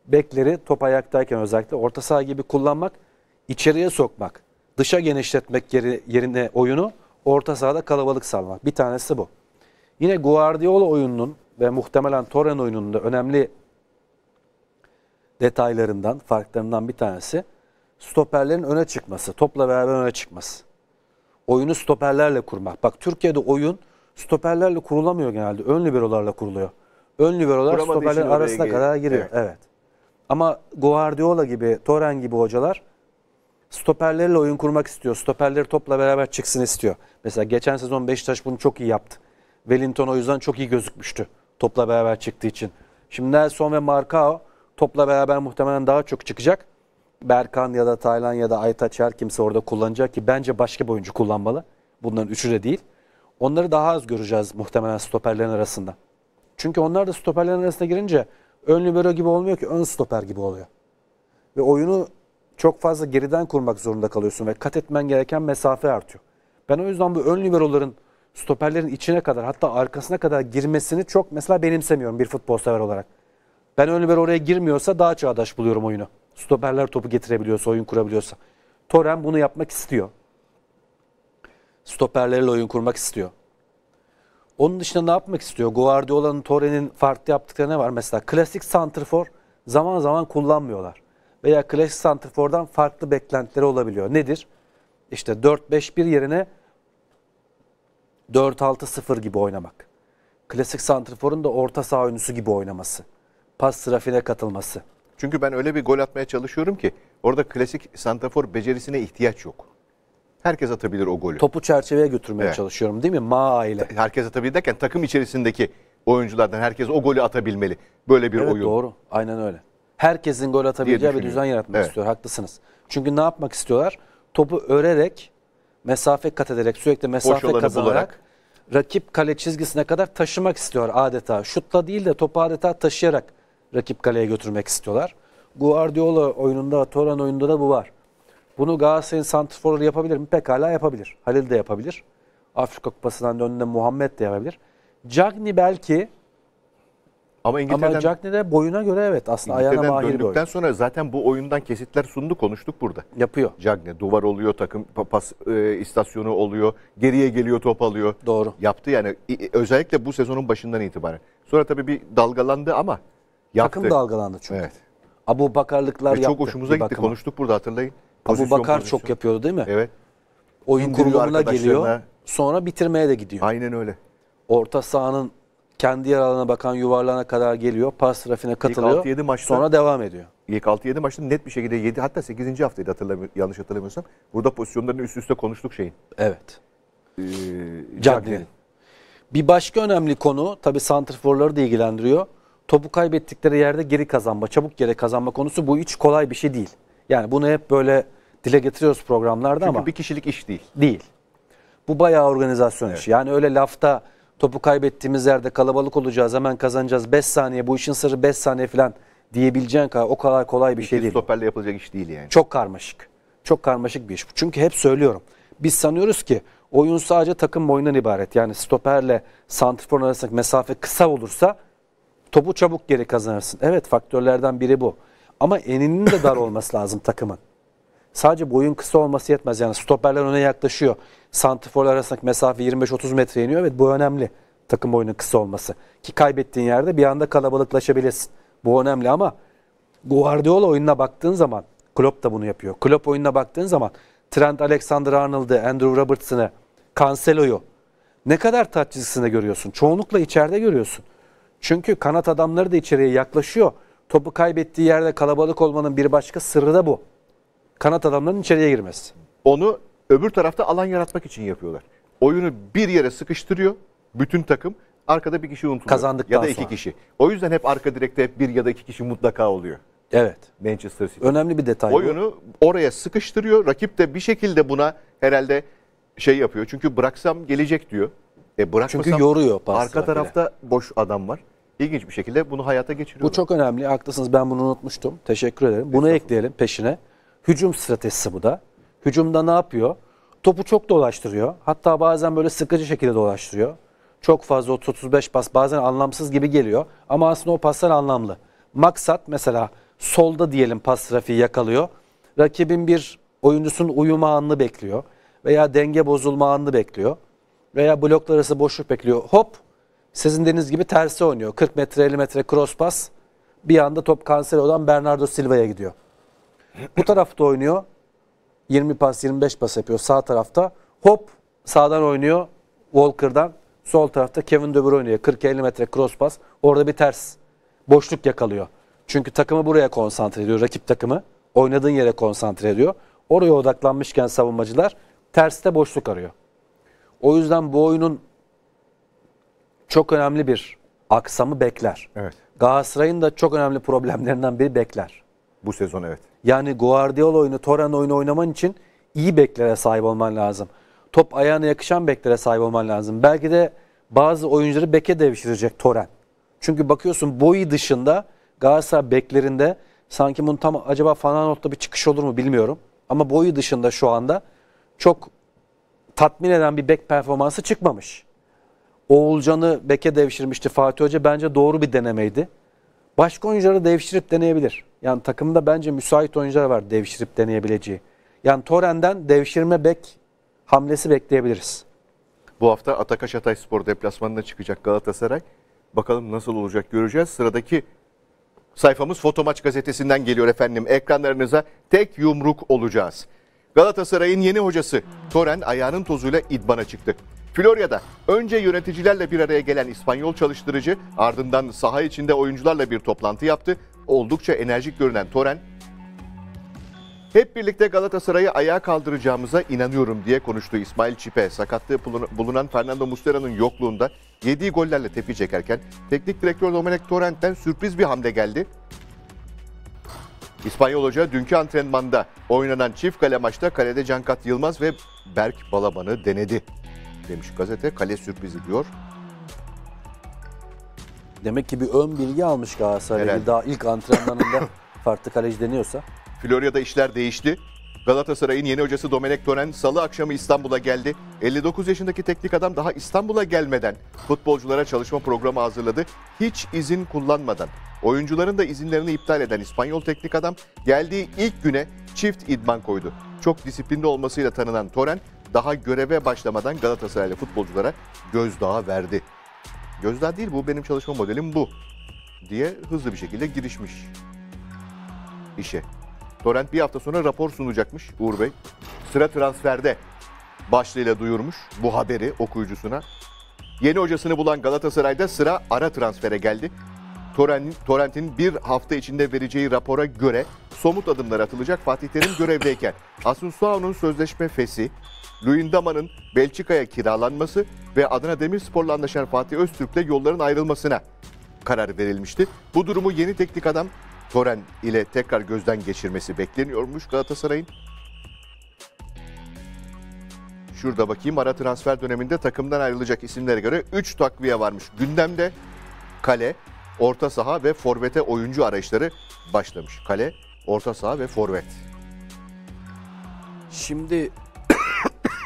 Bekleri top ayaktayken özellikle orta saha gibi kullanmak, içeriye sokmak, dışa genişletmek yerine oyunu orta sahada kalabalık salmak. Bir tanesi bu. Yine Guardiola oyununun ve muhtemelen Torren oyununun da önemli detaylarından, farklarından bir tanesi stoperlerin öne çıkması, topla beraber öne çıkması. Oyunu stoperlerle kurmak. Bak Türkiye'de oyun stoperlerle kurulamıyor genelde. Ön liberolarla kuruluyor. Ön liberolar Kuramadığı stoperlerin arasına kadar giriyor. Evet. evet. Ama Guardiola gibi, Toren gibi hocalar stoperlerle oyun kurmak istiyor. Stoperleri topla beraber çıksın istiyor. Mesela geçen sezon Beşiktaş bunu çok iyi yaptı. Wellington o yüzden çok iyi gözükmüştü. Topla beraber çıktığı için. Şimdi Nelson ve Marcao topla beraber muhtemelen daha çok çıkacak. Berkan ya da Taylan ya da Aytaç her kimse orada kullanacak ki bence başka bir oyuncu kullanmalı. Bunların üçü de değil. Onları daha az göreceğiz muhtemelen stoperlerin arasında. Çünkü onlar da stoperlerin arasına girince ön libero gibi olmuyor ki ön stoper gibi oluyor. Ve oyunu çok fazla geriden kurmak zorunda kalıyorsun ve kat etmen gereken mesafe artıyor. Ben o yüzden bu ön liberoların stoperlerin içine kadar hatta arkasına kadar girmesini çok mesela benimsemiyorum bir futbol sever olarak. Ben ön libero oraya girmiyorsa daha çağdaş buluyorum oyunu. Stoperler topu getirebiliyorsa, oyun kurabiliyorsa. Toren bunu yapmak istiyor. Stoperlerle oyun kurmak istiyor. Onun dışında ne yapmak istiyor? Guardiola'nın, Torre'nin farklı yaptıkları ne var? Mesela klasik santrfor zaman zaman kullanmıyorlar. Veya klasik santrfordan farklı beklentileri olabiliyor. Nedir? İşte 4-5-1 yerine 4-6-0 gibi oynamak. Klasik santrforun da orta saha oyuncusu gibi oynaması. Pas trafiğine katılması. Çünkü ben öyle bir gol atmaya çalışıyorum ki orada klasik santrafor becerisine ihtiyaç yok. Herkes atabilir o golü. Topu çerçeveye götürmeye evet. çalışıyorum değil mi? Ma ile. Herkes atabilir derken takım içerisindeki oyunculardan herkes o golü atabilmeli. Böyle bir evet, oyun. doğru. Aynen öyle. Herkesin gol atabileceği bir düzen yaratmak evet. istiyor. Haklısınız. Çünkü ne yapmak istiyorlar? Topu örerek, mesafe kat ederek, sürekli mesafe kazanarak bularak. rakip kale çizgisine kadar taşımak istiyor adeta. Şutla değil de topu adeta taşıyarak rakip kaleye götürmek istiyorlar. Guardiola oyununda, Toran oyununda da bu var. Bunu Galatasaray'ın santrforları yapabilir mi? Pekala yapabilir. Halil de yapabilir. Afrika Kupası'ndan döndüğünde Muhammed de yapabilir. Cagney belki ama İngiltere'den Ama Cagney de boyuna göre evet aslında ayağına mahir bir oyun. sonra zaten bu oyundan kesitler sundu konuştuk burada. Yapıyor. Cagney duvar oluyor takım pas e, istasyonu oluyor. Geriye geliyor top alıyor. Doğru. Yaptı yani özellikle bu sezonun başından itibaren. Sonra tabii bir dalgalandı ama Yaptık. Takım dalgalandı çünkü. Evet. Abu Bakarlıklar Ve yaptı. Çok hoşumuza gitti. Bakıma. Konuştuk burada hatırlayın. Pozisyon, Abu Bakar pozisyon. çok yapıyordu değil mi? Evet. Oyun kurulumuna geliyor. Sonra bitirmeye de gidiyor. Aynen öyle. Orta sahanın kendi yer alanına bakan yuvarlana kadar geliyor. Pas trafiğine katılıyor. İlk 6-7 maçta, sonra devam ediyor. İlk 6-7 maçta net bir şekilde 7 hatta 8. haftaydı hatırlamıyor, yanlış hatırlamıyorsam. Burada pozisyonlarını üst üste konuştuk şeyin. Evet. Ee, Cagney'in. Bir başka önemli konu tabii santrforları da ilgilendiriyor topu kaybettikleri yerde geri kazanma, çabuk geri kazanma konusu bu hiç kolay bir şey değil. Yani bunu hep böyle dile getiriyoruz programlarda Çünkü ama. Çünkü bir kişilik iş değil. Değil. Bu bayağı organizasyon evet. işi. Yani öyle lafta topu kaybettiğimiz yerde kalabalık olacağız hemen kazanacağız 5 saniye bu işin sırrı 5 saniye falan diyebileceğin kadar o kadar kolay bir İki şey değil. Stoperle yapılacak iş değil yani. Çok karmaşık. Çok karmaşık bir iş. bu. Çünkü hep söylüyorum. Biz sanıyoruz ki oyun sadece takım boyundan ibaret. Yani stoperle santrifor arasındaki mesafe kısa olursa Topu çabuk geri kazanırsın. Evet faktörlerden biri bu. Ama eninin de dar olması lazım takımın. Sadece boyun kısa olması yetmez. Yani stoperler öne yaklaşıyor. Santiforlar arasındaki mesafe 25-30 metre iniyor. Evet bu önemli. Takım boyunun kısa olması. Ki kaybettiğin yerde bir anda kalabalıklaşabilirsin. Bu önemli ama Guardiola oyununa baktığın zaman Klopp da bunu yapıyor. Klopp oyununa baktığın zaman Trent Alexander-Arnold'ı, Andrew Robertson'ı, Cancelo'yu ne kadar taç görüyorsun? Çoğunlukla içeride görüyorsun. Çünkü kanat adamları da içeriye yaklaşıyor. Topu kaybettiği yerde kalabalık olmanın bir başka sırrı da bu. Kanat adamlarının içeriye girmesi. Onu öbür tarafta alan yaratmak için yapıyorlar. Oyunu bir yere sıkıştırıyor bütün takım. Arkada bir kişi unutuluyor. Kazandıktan ya da iki sonra. kişi. O yüzden hep arka direkte hep bir ya da iki kişi mutlaka oluyor. Evet. Manchester City. Önemli bir detay. Oyunu bu. oraya sıkıştırıyor. Rakip de bir şekilde buna herhalde şey yapıyor. Çünkü bıraksam gelecek diyor. E bırakmasam Çünkü yoruyor arka tarafta bile. boş adam var ilginç bir şekilde bunu hayata geçiriyorlar. Bu çok önemli. Haklısınız ben bunu unutmuştum. Teşekkür ederim. Bunu ekleyelim peşine. Hücum stratejisi bu da. Hücumda ne yapıyor? Topu çok dolaştırıyor. Hatta bazen böyle sıkıcı şekilde dolaştırıyor. Çok fazla 35 pas bazen anlamsız gibi geliyor. Ama aslında o paslar anlamlı. Maksat mesela solda diyelim pas trafiği yakalıyor. Rakibin bir oyuncusunun uyuma anını bekliyor. Veya denge bozulma anını bekliyor. Veya bloklar arası boşluk bekliyor. Hop sizin dediğiniz gibi tersi oynuyor. 40 metre 50 metre cross pas bir anda top kanser olan Bernardo Silva'ya gidiyor. Bu tarafta oynuyor. 20 pas 25 pas yapıyor sağ tarafta. Hop sağdan oynuyor Walker'dan. Sol tarafta Kevin De Bruyne oynuyor. 40-50 metre cross pas. Orada bir ters boşluk yakalıyor. Çünkü takımı buraya konsantre ediyor. Rakip takımı oynadığın yere konsantre ediyor. Oraya odaklanmışken savunmacılar terste boşluk arıyor. O yüzden bu oyunun çok önemli bir aksamı bekler. Evet. Galatasaray'ın da çok önemli problemlerinden biri bekler. Bu sezon evet. Yani Guardiola oyunu, Toran oyunu oynaman için iyi beklere sahip olman lazım. Top ayağına yakışan beklere sahip olman lazım. Belki de bazı oyuncuları beke devşirecek Toren. Çünkü bakıyorsun boyu dışında Galatasaray beklerinde sanki bunun tam acaba Fanaanot'ta bir çıkış olur mu bilmiyorum. Ama boyu dışında şu anda çok tatmin eden bir bek performansı çıkmamış. Oğulcan'ı beke devşirmişti Fatih Hoca. Bence doğru bir denemeydi. Başka oyuncuları devşirip deneyebilir. Yani takımda bence müsait oyuncular var devşirip deneyebileceği. Yani Toren'den devşirme bek hamlesi bekleyebiliriz. Bu hafta Atakaş Spor deplasmanına çıkacak Galatasaray. Bakalım nasıl olacak göreceğiz. Sıradaki sayfamız Foto Maç gazetesinden geliyor efendim. Ekranlarınıza tek yumruk olacağız. Galatasaray'ın yeni hocası Toren ayağının tozuyla idmana çıktı. Florya'da önce yöneticilerle bir araya gelen İspanyol çalıştırıcı ardından saha içinde oyuncularla bir toplantı yaptı. Oldukça enerjik görünen Toren, hep birlikte Galatasaray'ı ayağa kaldıracağımıza inanıyorum diye konuştu İsmail Çipe. Sakatlığı bulunan Fernando Muslera'nın yokluğunda yediği gollerle tepi çekerken teknik direktör Domenech Torrent'ten sürpriz bir hamle geldi. İspanyol Hoca dünkü antrenmanda oynanan çift kale maçta kalede Cankat Yılmaz ve Berk Balaban'ı denedi demiş gazete. Kale sürprizi diyor. Demek ki bir ön bilgi almış Galatasaray. Herhalde. Daha ilk antrenmanında farklı kaleci deniyorsa. Florya'da işler değişti. Galatasaray'ın yeni hocası Domenek Toren salı akşamı İstanbul'a geldi. 59 yaşındaki teknik adam daha İstanbul'a gelmeden futbolculara çalışma programı hazırladı. Hiç izin kullanmadan. Oyuncuların da izinlerini iptal eden İspanyol teknik adam geldiği ilk güne çift idman koydu. Çok disiplinli olmasıyla tanınan Toren daha göreve başlamadan Galatasaraylı futbolculara gözdağı verdi. Gözdağı değil bu benim çalışma modelim bu diye hızlı bir şekilde girişmiş işe. Torrent bir hafta sonra rapor sunacakmış Uğur Bey. Sıra transferde başlığıyla duyurmuş bu haberi okuyucusuna. Yeni hocasını bulan Galatasaray'da sıra ara transfere geldi. Torrent'in bir hafta içinde vereceği rapora göre somut adımlar atılacak Fatih Terim görevdeyken. Asunsuao'nun sözleşme fesi, Luyendama'nın Belçika'ya kiralanması ve Adana Demirspor'la anlaşan Fatih Öztürk'le yolların ayrılmasına karar verilmişti. Bu durumu yeni teknik adam Toren ile tekrar gözden geçirmesi bekleniyormuş Galatasaray'ın. Şurada bakayım ara transfer döneminde takımdan ayrılacak isimlere göre 3 takviye varmış. Gündemde Kale, orta saha ve forvete oyuncu arayışları başlamış. Kale, orta saha ve forvet. Şimdi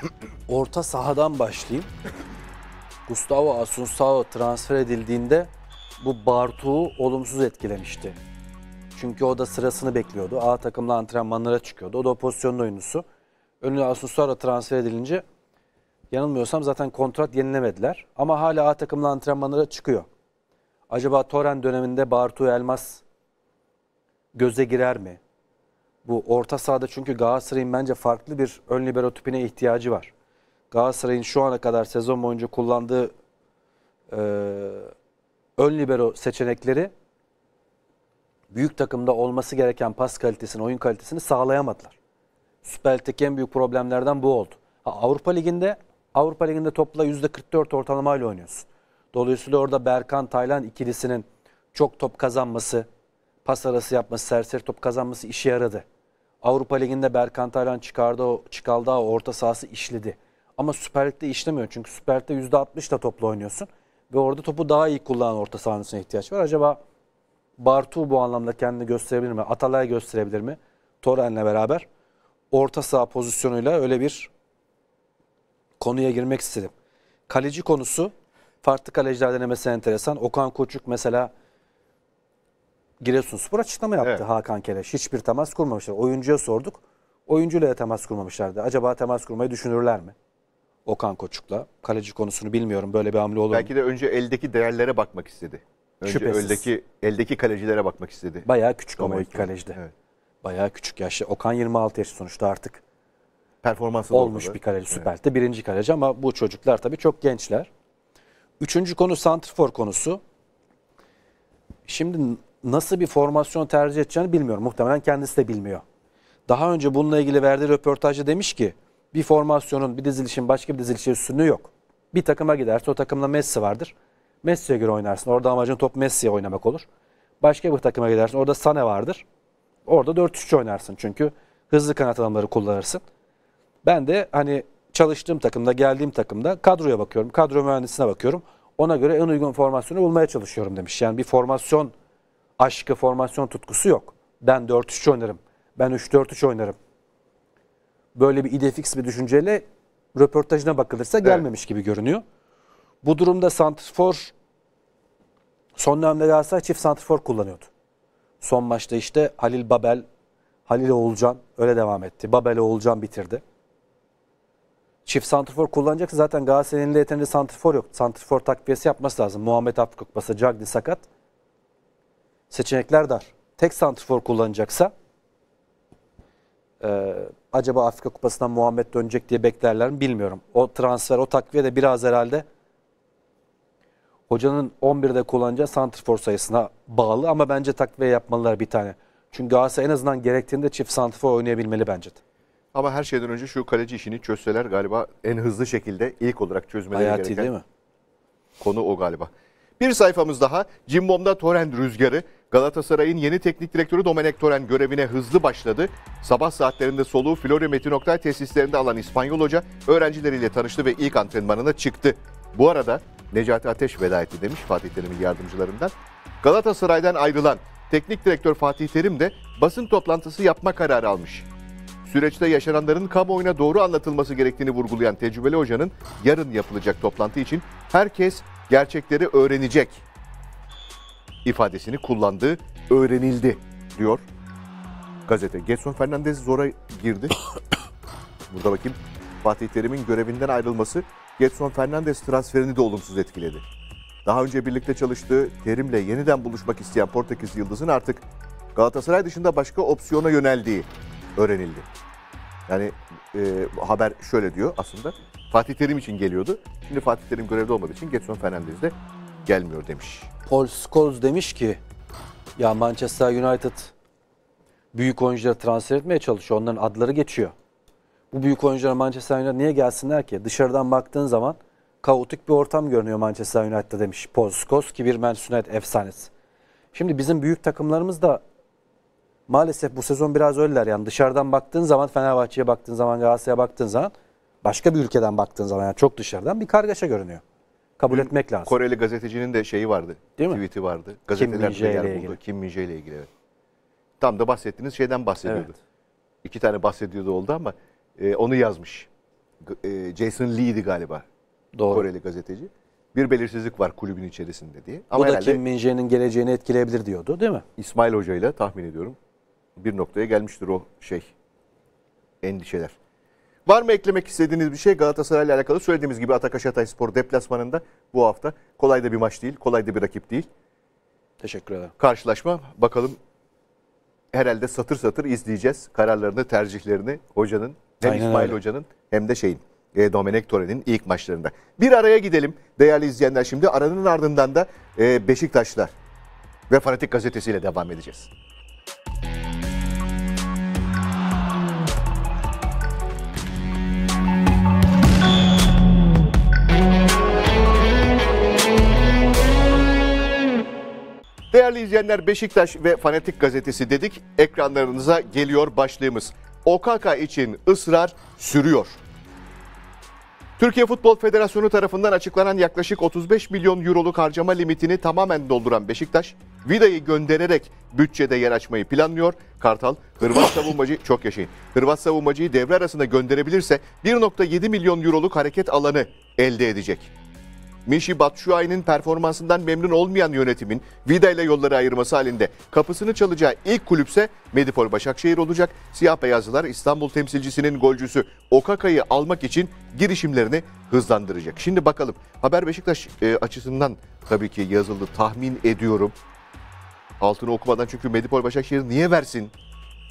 orta sahadan başlayayım. Gustavo Asuncao transfer edildiğinde bu Bartu'yu olumsuz etkilemişti. Çünkü o da sırasını bekliyordu. A takımla antrenmanlara çıkıyordu. O da o pozisyonun oyuncusu. Önüne Asuncao transfer edilince yanılmıyorsam zaten kontrat yenilemediler. Ama hala A takımla antrenmanlara çıkıyor. Acaba Toren döneminde Bartu Elmas göze girer mi? Bu orta sahada çünkü Galatasaray'ın bence farklı bir ön libero tipine ihtiyacı var. Galatasaray'ın şu ana kadar sezon boyunca kullandığı e, ön libero seçenekleri büyük takımda olması gereken pas kalitesini, oyun kalitesini sağlayamadılar. Süper Lig'deki en büyük problemlerden bu oldu. Ha, Avrupa Ligi'nde Avrupa Ligi'nde topla %44 ortalamayla oynuyorsun. Dolayısıyla orada Berkan Taylan ikilisinin çok top kazanması, pas arası yapması, serseri top kazanması işe yaradı. Avrupa Ligi'nde Berkan Taylan çıkardı, çıkaldı orta sahası işledi. Ama Süper Lig'de işlemiyor. Çünkü Süper Lig'de %60 da topla oynuyorsun. Ve orada topu daha iyi kullanan orta sahanesine ihtiyaç var. Acaba Bartu bu anlamda kendini gösterebilir mi? Atalay gösterebilir mi? Toren'le beraber orta saha pozisyonuyla öyle bir konuya girmek istedim. Kaleci konusu Farklı kaleciler denemesi enteresan. Okan Koçuk mesela giresun Giresunspor açıklama yaptı evet. Hakan Keleş. Hiçbir temas kurmamışlar. Oyuncuya sorduk. Oyuncuyla da temas kurmamışlardı. Acaba temas kurmayı düşünürler mi? Okan Koçuk'la. Kaleci konusunu bilmiyorum. Böyle bir hamle olur Belki de önce eldeki değerlere bakmak istedi. Önce Şüphesiz. eldeki, eldeki kalecilere bakmak istedi. Bayağı küçük Doğru. ama ilk kalecide. Evet. Bayağı küçük yaşlı. Okan 26 yaş sonuçta artık. Performansı olmuş bir kaleci. Süper evet. birinci kaleci ama bu çocuklar tabii çok gençler. Üçüncü konu Santrfor konusu. Şimdi nasıl bir formasyon tercih edeceğini bilmiyorum. Muhtemelen kendisi de bilmiyor. Daha önce bununla ilgili verdiği röportajda demiş ki bir formasyonun bir dizilişin başka bir dizilişe üstünlüğü yok. Bir takıma giderse o takımda Messi vardır. Messi'ye göre oynarsın. Orada amacın top Messi'ye oynamak olur. Başka bir takıma gidersin. Orada Sane vardır. Orada 4-3 oynarsın çünkü hızlı kanat adamları kullanırsın. Ben de hani çalıştığım takımda, geldiğim takımda kadroya bakıyorum. Kadro mühendisine bakıyorum. Ona göre en uygun formasyonu bulmaya çalışıyorum demiş. Yani bir formasyon aşkı, formasyon tutkusu yok. Ben 4-3 oynarım. Ben 3-4-3 oynarım. Böyle bir idefix bir düşünceyle röportajına bakılırsa gelmemiş evet. gibi görünüyor. Bu durumda Santrfor son dönemde Galatasaray çift Santrfor kullanıyordu. Son maçta işte Halil Babel, Halil Oğulcan öyle devam etti. Babel Oğulcan bitirdi çift santrfor kullanacaksa zaten Galatasaray'ın elinde yeterli santrfor yok. Santrfor takviyesi yapması lazım. Muhammed Abdülkokbasa, Cagney sakat. Seçenekler dar. Tek santrfor kullanacaksa e, acaba Afrika Kupası'ndan Muhammed dönecek diye beklerler mi bilmiyorum. O transfer, o takviye de biraz herhalde hocanın 11'de kullanacağı santrfor sayısına bağlı ama bence takviye yapmalılar bir tane. Çünkü Galatasaray en azından gerektiğinde çift santrfor oynayabilmeli bence de. Ama her şeyden önce şu kaleci işini çözseler galiba en hızlı şekilde ilk olarak çözmeleri Hayati gereken değil mi? konu o galiba. Bir sayfamız daha Cimbom'da Toren rüzgarı. Galatasaray'ın yeni teknik direktörü Domenek Toren görevine hızlı başladı. Sabah saatlerinde soluğu Florya Metin Oktay tesislerinde alan İspanyol hoca öğrencileriyle tanıştı ve ilk antrenmanına çıktı. Bu arada Necati Ateş veda etti demiş Fatih Terim'in yardımcılarından. Galatasaray'dan ayrılan teknik direktör Fatih Terim de basın toplantısı yapma kararı almış. Süreçte yaşananların kamuoyuna doğru anlatılması gerektiğini vurgulayan Tecrübeli Hoca'nın yarın yapılacak toplantı için herkes gerçekleri öğrenecek ifadesini kullandı. öğrenildi diyor gazete. Getson Fernandez zora girdi. Burada bakayım Fatih Terim'in görevinden ayrılması Getson Fernandez transferini de olumsuz etkiledi. Daha önce birlikte çalıştığı Terim'le yeniden buluşmak isteyen Portekiz Yıldız'ın artık Galatasaray dışında başka opsiyona yöneldiği öğrenildi. Yani e, haber şöyle diyor aslında. Fatih Terim için geliyordu. Şimdi Fatih Terim görevde olmadığı için Getson Fernandez de gelmiyor demiş. Paul Scholes demiş ki ya Manchester United büyük oyuncuları transfer etmeye çalışıyor. Onların adları geçiyor. Bu büyük oyuncular Manchester United niye gelsinler ki? Dışarıdan baktığın zaman kaotik bir ortam görünüyor Manchester United'da demiş Paul Scholes ki bir Manchester United efsanesi. Şimdi bizim büyük takımlarımız da maalesef bu sezon biraz öyleler. Yani dışarıdan baktığın zaman Fenerbahçe'ye baktığın zaman Galatasaray'a baktığın zaman başka bir ülkeden baktığın zaman yani çok dışarıdan bir kargaşa görünüyor. Kabul Dün etmek lazım. Koreli gazetecinin de şeyi vardı. Değil mi? Tweet'i vardı. Gazetelerde yer buldu. Ilgili. Kim Minje ile ilgili. Evet. Tam da bahsettiğiniz şeyden bahsediyordu. Evet. İki tane bahsediyordu oldu ama e, onu yazmış. E, Jason Lee'di galiba. Doğru. Koreli gazeteci. Bir belirsizlik var kulübün içerisinde diye. Ama Bu da Kim Minje'nin geleceğini etkileyebilir diyordu değil mi? İsmail Hoca ile tahmin ediyorum bir noktaya gelmiştir o şey endişeler. Var mı eklemek istediğiniz bir şey Galatasaray ile alakalı? Söylediğimiz gibi Atakaş Hatayspor deplasmanında bu hafta kolay da bir maç değil, kolay da bir rakip değil. Teşekkür ederim. Karşılaşma bakalım herhalde satır satır izleyeceğiz kararlarını, tercihlerini hocanın hem Aynen İsmail öyle. Hoca'nın hem de şeyin e, Domenek Tore'nin ilk maçlarında. Bir araya gidelim değerli izleyenler şimdi. Aranın ardından da e, Beşiktaşlar ve Fanatik Gazetesi ile devam edeceğiz. Değerli izleyenler Beşiktaş ve Fanatik Gazetesi dedik. Ekranlarınıza geliyor başlığımız. OKK için ısrar sürüyor. Türkiye Futbol Federasyonu tarafından açıklanan yaklaşık 35 milyon euroluk harcama limitini tamamen dolduran Beşiktaş, Vida'yı göndererek bütçede yer açmayı planlıyor. Kartal, Hırvat savunmacı çok yaşayın. Hırvat savunmacıyı devre arasında gönderebilirse 1.7 milyon euroluk hareket alanı elde edecek. Mişi Batshuayi'nin performansından memnun olmayan yönetimin Vida ile yolları ayırması halinde kapısını çalacağı ilk kulüpse Medipol Başakşehir olacak. Siyah beyazlılar İstanbul temsilcisinin golcüsü Okaka'yı almak için girişimlerini hızlandıracak. Şimdi bakalım haber Beşiktaş e, açısından tabii ki yazıldı tahmin ediyorum. Altını okumadan çünkü Medipol Başakşehir niye versin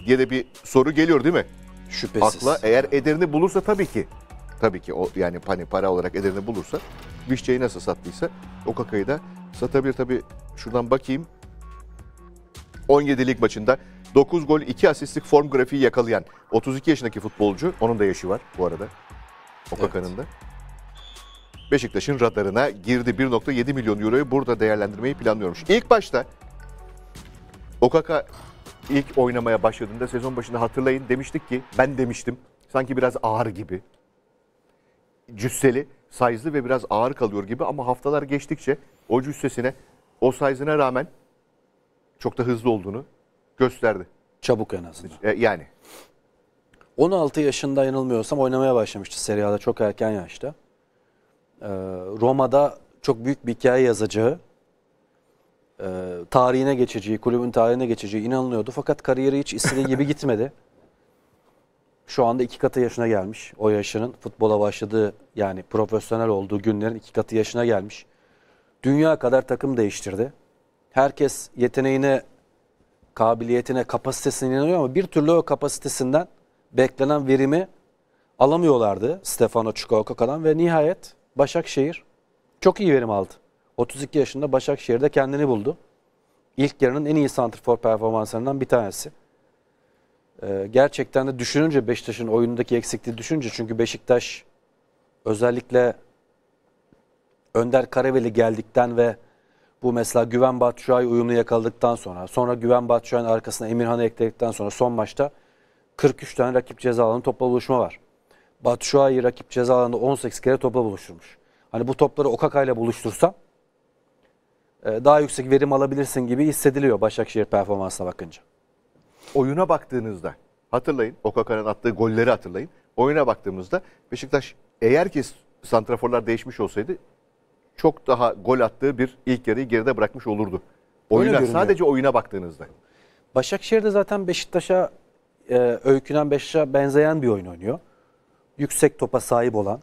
diye de bir soru geliyor değil mi? Şüphesiz. Akla eğer ederini bulursa tabii ki. Tabii ki o yani hani para olarak ederini bulursa Vişçe'yi nasıl sattıysa o kakayı da satabilir. tabi. şuradan bakayım. 17 17'lik maçında 9 gol 2 asistlik form grafiği yakalayan 32 yaşındaki futbolcu. Onun da yaşı var bu arada. Okaka'nın evet. da. Beşiktaş'ın radarına girdi. 1.7 milyon euroyu burada değerlendirmeyi planlıyormuş. İlk başta Okaka ilk oynamaya başladığında sezon başında hatırlayın demiştik ki ben demiştim sanki biraz ağır gibi cüsseli size'lı ve biraz ağır kalıyor gibi ama haftalar geçtikçe o cüssesine o size'ına rağmen çok da hızlı olduğunu gösterdi. Çabuk en azından. E, yani. 16 yaşında yanılmıyorsam oynamaya başlamıştı seriyada çok erken yaşta. Ee, Roma'da çok büyük bir hikaye yazacağı, e, tarihine geçeceği, kulübün tarihine geçeceği inanılıyordu. Fakat kariyeri hiç istediği gibi gitmedi. şu anda iki katı yaşına gelmiş. O yaşının futbola başladığı yani profesyonel olduğu günlerin iki katı yaşına gelmiş. Dünya kadar takım değiştirdi. Herkes yeteneğine, kabiliyetine, kapasitesine inanıyor ama bir türlü o kapasitesinden beklenen verimi alamıyorlardı Stefano kalan ve nihayet Başakşehir çok iyi verim aldı. 32 yaşında Başakşehir'de kendini buldu. İlk yarının en iyi santrfor performanslarından bir tanesi. Ee, gerçekten de düşününce Beşiktaş'ın oyunundaki eksikliği düşünce çünkü Beşiktaş özellikle Önder Karaveli geldikten ve bu mesela Güven Batşuay uyumlu yakaladıktan sonra sonra Güven Batşuay'ın arkasına Emirhan'ı ekledikten sonra son maçta 43 tane rakip ceza alanı topla buluşma var. Batşuay'ı rakip ceza alanında 18 kere topla buluşturmuş. Hani bu topları okakayla ile buluştursa e, daha yüksek verim alabilirsin gibi hissediliyor Başakşehir performansına bakınca oyuna baktığınızda hatırlayın Okaka'nın attığı golleri hatırlayın. Oyuna baktığımızda Beşiktaş eğer ki santraforlar değişmiş olsaydı çok daha gol attığı bir ilk yarıyı geride bırakmış olurdu. Oyuna sadece oyuna baktığınızda. Başakşehir de zaten Beşiktaş'a e, öykünen Beşiktaş'a benzeyen bir oyun oynuyor. Yüksek topa sahip olan.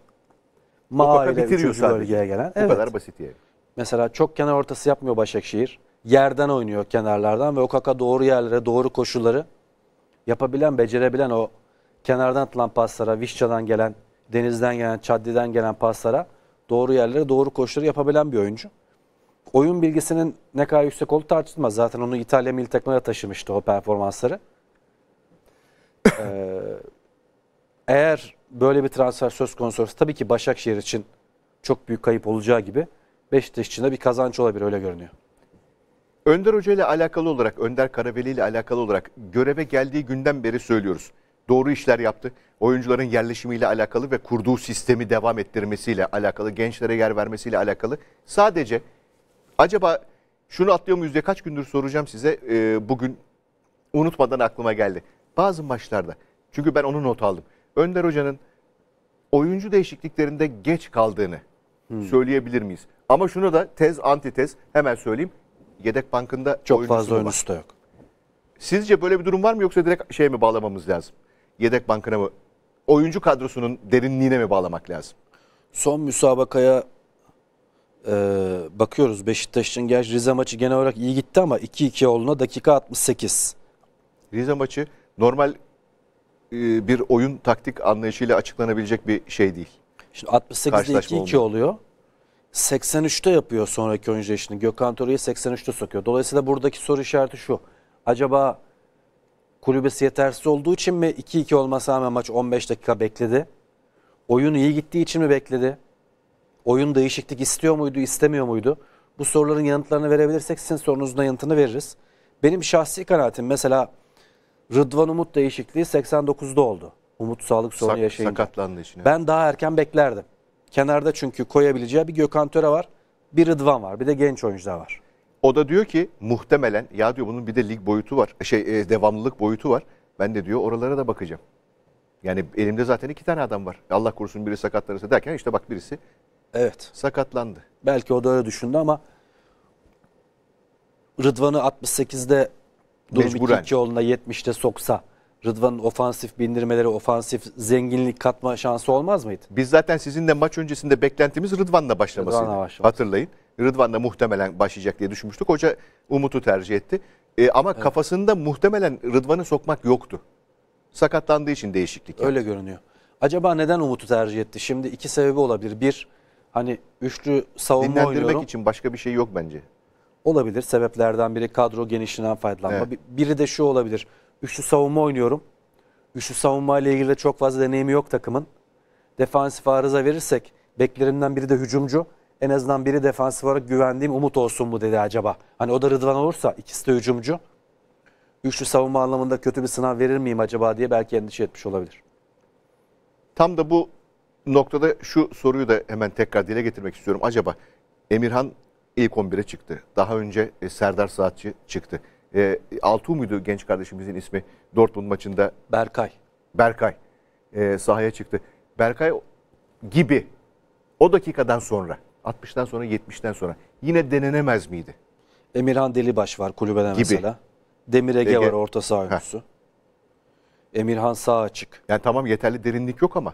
Maha ile bölgeye gelen. Bu evet. kadar basit yani. Mesela çok kenar ortası yapmıyor Başakşehir yerden oynuyor kenarlardan ve Okaka doğru yerlere, doğru koşuları yapabilen, becerebilen o kenardan atılan paslara, Vişça'dan gelen, Deniz'den gelen, Çaddi'den gelen paslara doğru yerlere, doğru koşuları yapabilen bir oyuncu. Oyun bilgisinin ne kadar yüksek olduğu tartışılmaz. Zaten onu İtalya milli takımına taşımıştı o performansları. ee, eğer böyle bir transfer söz konusu olursa tabii ki Başakşehir için çok büyük kayıp olacağı gibi Beşiktaş için de bir kazanç olabilir öyle görünüyor. Önder Hoca ile alakalı olarak, Önder Karaveli ile alakalı olarak göreve geldiği günden beri söylüyoruz. Doğru işler yaptı. Oyuncuların yerleşimiyle alakalı ve kurduğu sistemi devam ettirmesiyle alakalı, gençlere yer vermesiyle alakalı. Sadece acaba şunu atlıyor muyuz diye kaç gündür soracağım size. E, bugün unutmadan aklıma geldi. Bazı maçlarda, çünkü ben onu not aldım. Önder Hoca'nın oyuncu değişikliklerinde geç kaldığını hmm. söyleyebilir miyiz? Ama şunu da tez antitez hemen söyleyeyim yedek bankında çok fazla oyuncu oyuncusu da yok. Sizce böyle bir durum var mı yoksa direkt şeye mi bağlamamız lazım? Yedek bankına mı? Oyuncu kadrosunun derinliğine mi bağlamak lazım? Son müsabakaya e, bakıyoruz. Beşiktaş için gerçi Rize maçı genel olarak iyi gitti ama 2-2 olduğuna dakika 68. Rize maçı normal e, bir oyun taktik anlayışıyla açıklanabilecek bir şey değil. Şimdi 68'de 2-2 oluyor. 83'te yapıyor sonraki oyuncu işini. Gökhan Töre'yi 83'te sokuyor. Dolayısıyla buradaki soru işareti şu. Acaba kulübesi yetersiz olduğu için mi 2-2 olmasına rağmen maç 15 dakika bekledi? Oyun iyi gittiği için mi bekledi? Oyun değişiklik istiyor muydu, istemiyor muydu? Bu soruların yanıtlarını verebilirsek sizin sorunuzun yanıtını veririz. Benim şahsi kanaatim mesela Rıdvan Umut değişikliği 89'da oldu. Umut sağlık sorunu Sak, yaşayınca. Sakatlandı işine. Ben daha erken beklerdim. Kenarda çünkü koyabileceği bir Gökhan Töre var, bir Rıdvan var, bir de genç oyuncular var. O da diyor ki muhtemelen ya diyor bunun bir de lig boyutu var. Şey e, devamlılık boyutu var. Ben de diyor oralara da bakacağım. Yani elimde zaten iki tane adam var. Allah korusun biri sakatlanırsa derken işte bak birisi evet. sakatlandı. Belki o da öyle düşündü ama Rıdvan'ı 68'de durum 2 yoluna 70'te soksa Rıdvan'ın ofansif bindirmeleri, ofansif zenginlik katma şansı olmaz mıydı? Biz zaten sizin de maç öncesinde beklentimiz Rıdvan'la başlamasıydı. Rıdvan'la başlaması. Hatırlayın. Rıdvan'la muhtemelen başlayacak diye düşünmüştük. Hoca Umut'u tercih etti. E, ama evet. kafasında muhtemelen Rıdvan'ı sokmak yoktu. Sakatlandığı için değişiklik yaptı. Öyle görünüyor. Acaba neden Umut'u tercih etti? Şimdi iki sebebi olabilir. Bir, hani üçlü savunma Dinlendirmek oynuyorum. için başka bir şey yok bence. Olabilir. Sebeplerden biri kadro genişliğinden faydalanma. Evet. Biri de şu olabilir. Üçlü savunma oynuyorum. Üçlü savunma ile ilgili de çok fazla deneyimi yok takımın. Defansif arıza verirsek beklerimden biri de hücumcu. En azından biri defansif olarak güvendiğim Umut olsun mu dedi acaba. Hani o da Rıdvan olursa ikisi de hücumcu. Üçlü savunma anlamında kötü bir sınav verir miyim acaba diye belki endişe etmiş olabilir. Tam da bu noktada şu soruyu da hemen tekrar dile getirmek istiyorum. Acaba Emirhan ilk 11'e çıktı. Daha önce e, Serdar Saatçı çıktı. E, Altuğ muydu genç kardeşimizin ismi Dortmund maçında? Berkay. Berkay e, sahaya çıktı. Berkay gibi o dakikadan sonra 60'tan sonra 70'ten sonra yine denenemez miydi? Emirhan Delibaş var kulübeden gibi. mesela. Demir Ege, Ege var orta saha oyuncusu. Emirhan sağ açık. Yani tamam yeterli derinlik yok ama.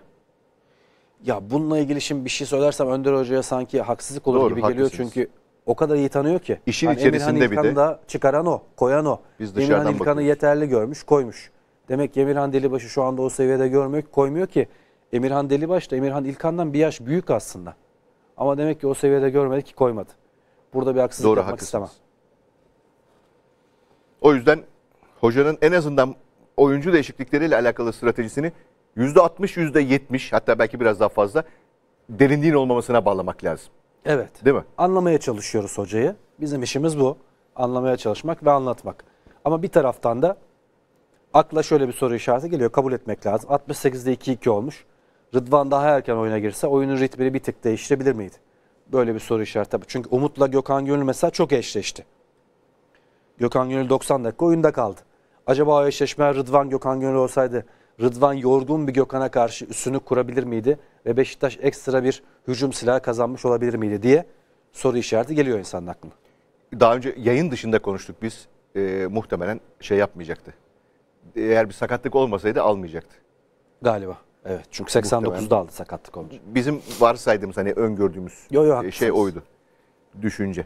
Ya bununla ilgili şimdi bir şey söylersem Önder Hoca'ya sanki haksızlık olur Doğru, gibi haklısınız. geliyor. Çünkü o kadar iyi tanıyor ki. İşin yani içerisinde bir de. da çıkaran o, koyan o. Biz dışarıdan Emirhan İlkan'ı bakıyoruz. yeterli görmüş, koymuş. Demek ki Emirhan Delibaş'ı şu anda o seviyede görmek koymuyor ki. Emirhan Delibaş da Emirhan İlkan'dan bir yaş büyük aslında. Ama demek ki o seviyede görmedi ki koymadı. Burada bir haksızlık Doğru, yapmak haklısınız. istemem. O yüzden hocanın en azından oyuncu değişiklikleriyle alakalı stratejisini %60, %70 hatta belki biraz daha fazla derinliğin olmamasına bağlamak lazım. Evet. Değil mi? Anlamaya çalışıyoruz hocayı. Bizim işimiz bu. Anlamaya çalışmak ve anlatmak. Ama bir taraftan da akla şöyle bir soru işareti geliyor. Kabul etmek lazım. 68'de 2-2 olmuş. Rıdvan daha erken oyuna girse oyunun ritmini bir tık değiştirebilir miydi? Böyle bir soru işareti tabii. Çünkü Umut'la Gökhan Gönül mesela çok eşleşti. Gökhan Gönül 90 dakika oyunda kaldı. Acaba o eşleşme Rıdvan Gökhan Gönül olsaydı Rıdvan yorgun bir Gökhan'a karşı üstünü kurabilir miydi? Ve Beşiktaş ekstra bir hücum silahı kazanmış olabilir miydi diye soru işareti geliyor insanın aklına. Daha önce yayın dışında konuştuk biz. E, muhtemelen şey yapmayacaktı. Eğer bir sakatlık olmasaydı almayacaktı. Galiba. Evet çünkü 89'da aldı sakatlık olunca. Bizim varsaydığımız hani öngördüğümüz yo, yo, e, şey oydu. Düşünce.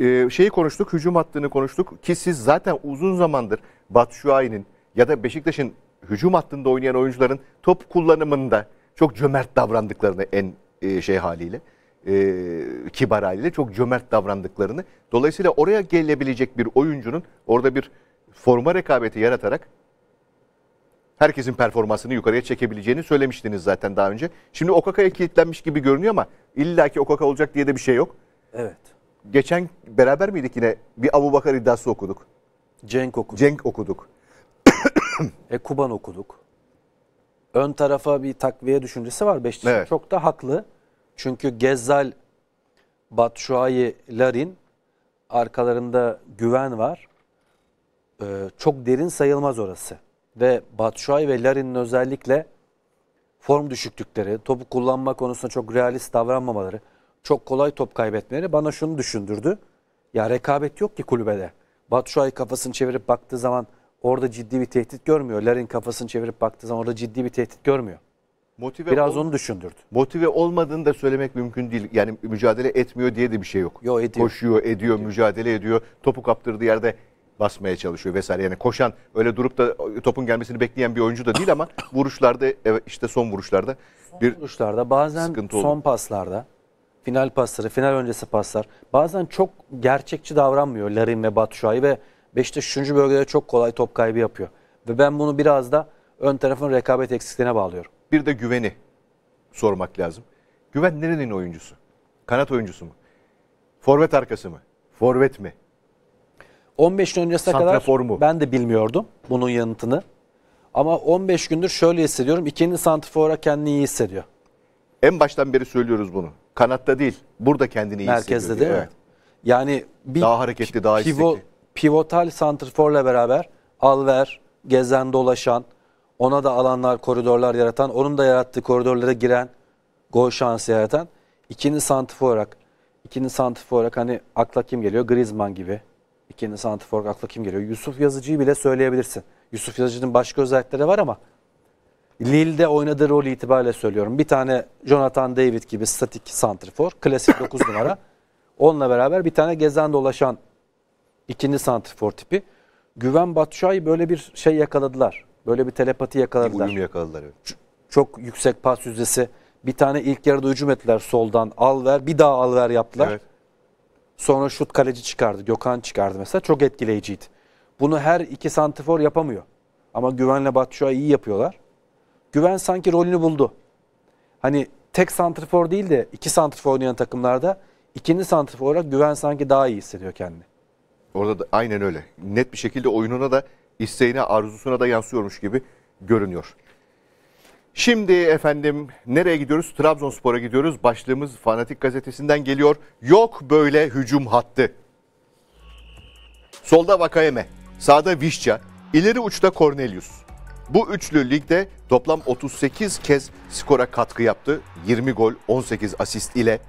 Ee, şeyi konuştuk, hücum hattını konuştuk ki siz zaten uzun zamandır Batu Şuay'ın ya da Beşiktaş'ın hücum hattında oynayan oyuncuların top kullanımında çok cömert davrandıklarını en e, şey haliyle e, kibar haliyle çok cömert davrandıklarını dolayısıyla oraya gelebilecek bir oyuncunun orada bir forma rekabeti yaratarak herkesin performansını yukarıya çekebileceğini söylemiştiniz zaten daha önce. Şimdi Okaka'ya kilitlenmiş gibi görünüyor ama illaki Okaka olacak diye de bir şey yok. Evet. Geçen beraber miydik yine bir Abu Bakar iddiası okuduk. Cenk okuduk. Cenk okuduk e, Kuban okuduk. Ön tarafa bir takviye düşüncesi var Beşiktaş. Evet. Çok da haklı. Çünkü Gezzal, Batshuayi, Larin arkalarında güven var. Ee, çok derin sayılmaz orası. Ve Batşuayi ve Larin'in özellikle form düşüklükleri, topu kullanma konusunda çok realist davranmamaları, çok kolay top kaybetmeleri bana şunu düşündürdü. Ya rekabet yok ki kulübede. Batshuayi kafasını çevirip baktığı zaman orada ciddi bir tehdit görmüyor. Larin kafasını çevirip baktığı zaman orada ciddi bir tehdit görmüyor. Motive Biraz onu düşündürdü. Motive olmadığını da söylemek mümkün değil. Yani mücadele etmiyor diye de bir şey yok. Yo, ediyor. Koşuyor, ediyor, ediyor, mücadele ediyor. Topu kaptırdığı yerde basmaya çalışıyor vesaire. Yani koşan öyle durup da topun gelmesini bekleyen bir oyuncu da değil ama vuruşlarda evet işte son vuruşlarda son vuruşlarda bazen son olur. paslarda final pasları, final öncesi paslar bazen çok gerçekçi davranmıyor Larin ve Batshuayi ve Beşiktaş 3. bölgede çok kolay top kaybı yapıyor. Ve ben bunu biraz da ön tarafın rekabet eksikliğine bağlıyorum. Bir de güveni sormak lazım. Güven nerenin oyuncusu? Kanat oyuncusu mu? Forvet arkası mı? Forvet mi? 15 gün öncesine kadar mu? ben de bilmiyordum bunun yanıtını. Ama 15 gündür şöyle hissediyorum. İkinin santrafora kendini iyi hissediyor. En baştan beri söylüyoruz bunu. Kanatta değil. Burada kendini iyi Merkezde hissediyor. Merkezde değil mi? Evet. Yani bir daha hareketli, daha istekli pivotal santrforla beraber alver, gezen dolaşan, ona da alanlar, koridorlar yaratan, onun da yarattığı koridorlara giren, gol şansı yaratan ikinci santrfor olarak ikinci santrfor olarak hani akla kim geliyor? Griezmann gibi. İkinci santrfor akla kim geliyor? Yusuf Yazıcı'yı bile söyleyebilirsin. Yusuf Yazıcı'nın başka özellikleri var ama Lille'de oynadığı rol itibariyle söylüyorum. Bir tane Jonathan David gibi statik santrfor, klasik 9 numara. Onunla beraber bir tane gezen dolaşan ikinci santrifor tipi. Güven Batuşay böyle bir şey yakaladılar. Böyle bir telepati yakaladılar. Bir yakaladılar evet. Ç çok yüksek pas yüzdesi. Bir tane ilk yarıda hücum ettiler soldan. Al ver bir daha al ver yaptılar. Evet. Sonra şut kaleci çıkardı. Gökhan çıkardı mesela. Çok etkileyiciydi. Bunu her iki santifor yapamıyor. Ama Güven'le Batuşay iyi yapıyorlar. Güven sanki rolünü buldu. Hani tek santrifor değil de iki santrifor oynayan takımlarda ikinci santrifor olarak Güven sanki daha iyi hissediyor kendini. Orada da aynen öyle. Net bir şekilde oyununa da isteğine, arzusuna da yansıyormuş gibi görünüyor. Şimdi efendim nereye gidiyoruz? Trabzonspor'a gidiyoruz. Başlığımız Fanatik Gazetesi'nden geliyor. Yok böyle hücum hattı. Solda Vakayeme, sağda Vişça, ileri uçta Cornelius. Bu üçlü ligde toplam 38 kez skora katkı yaptı. 20 gol, 18 asist ile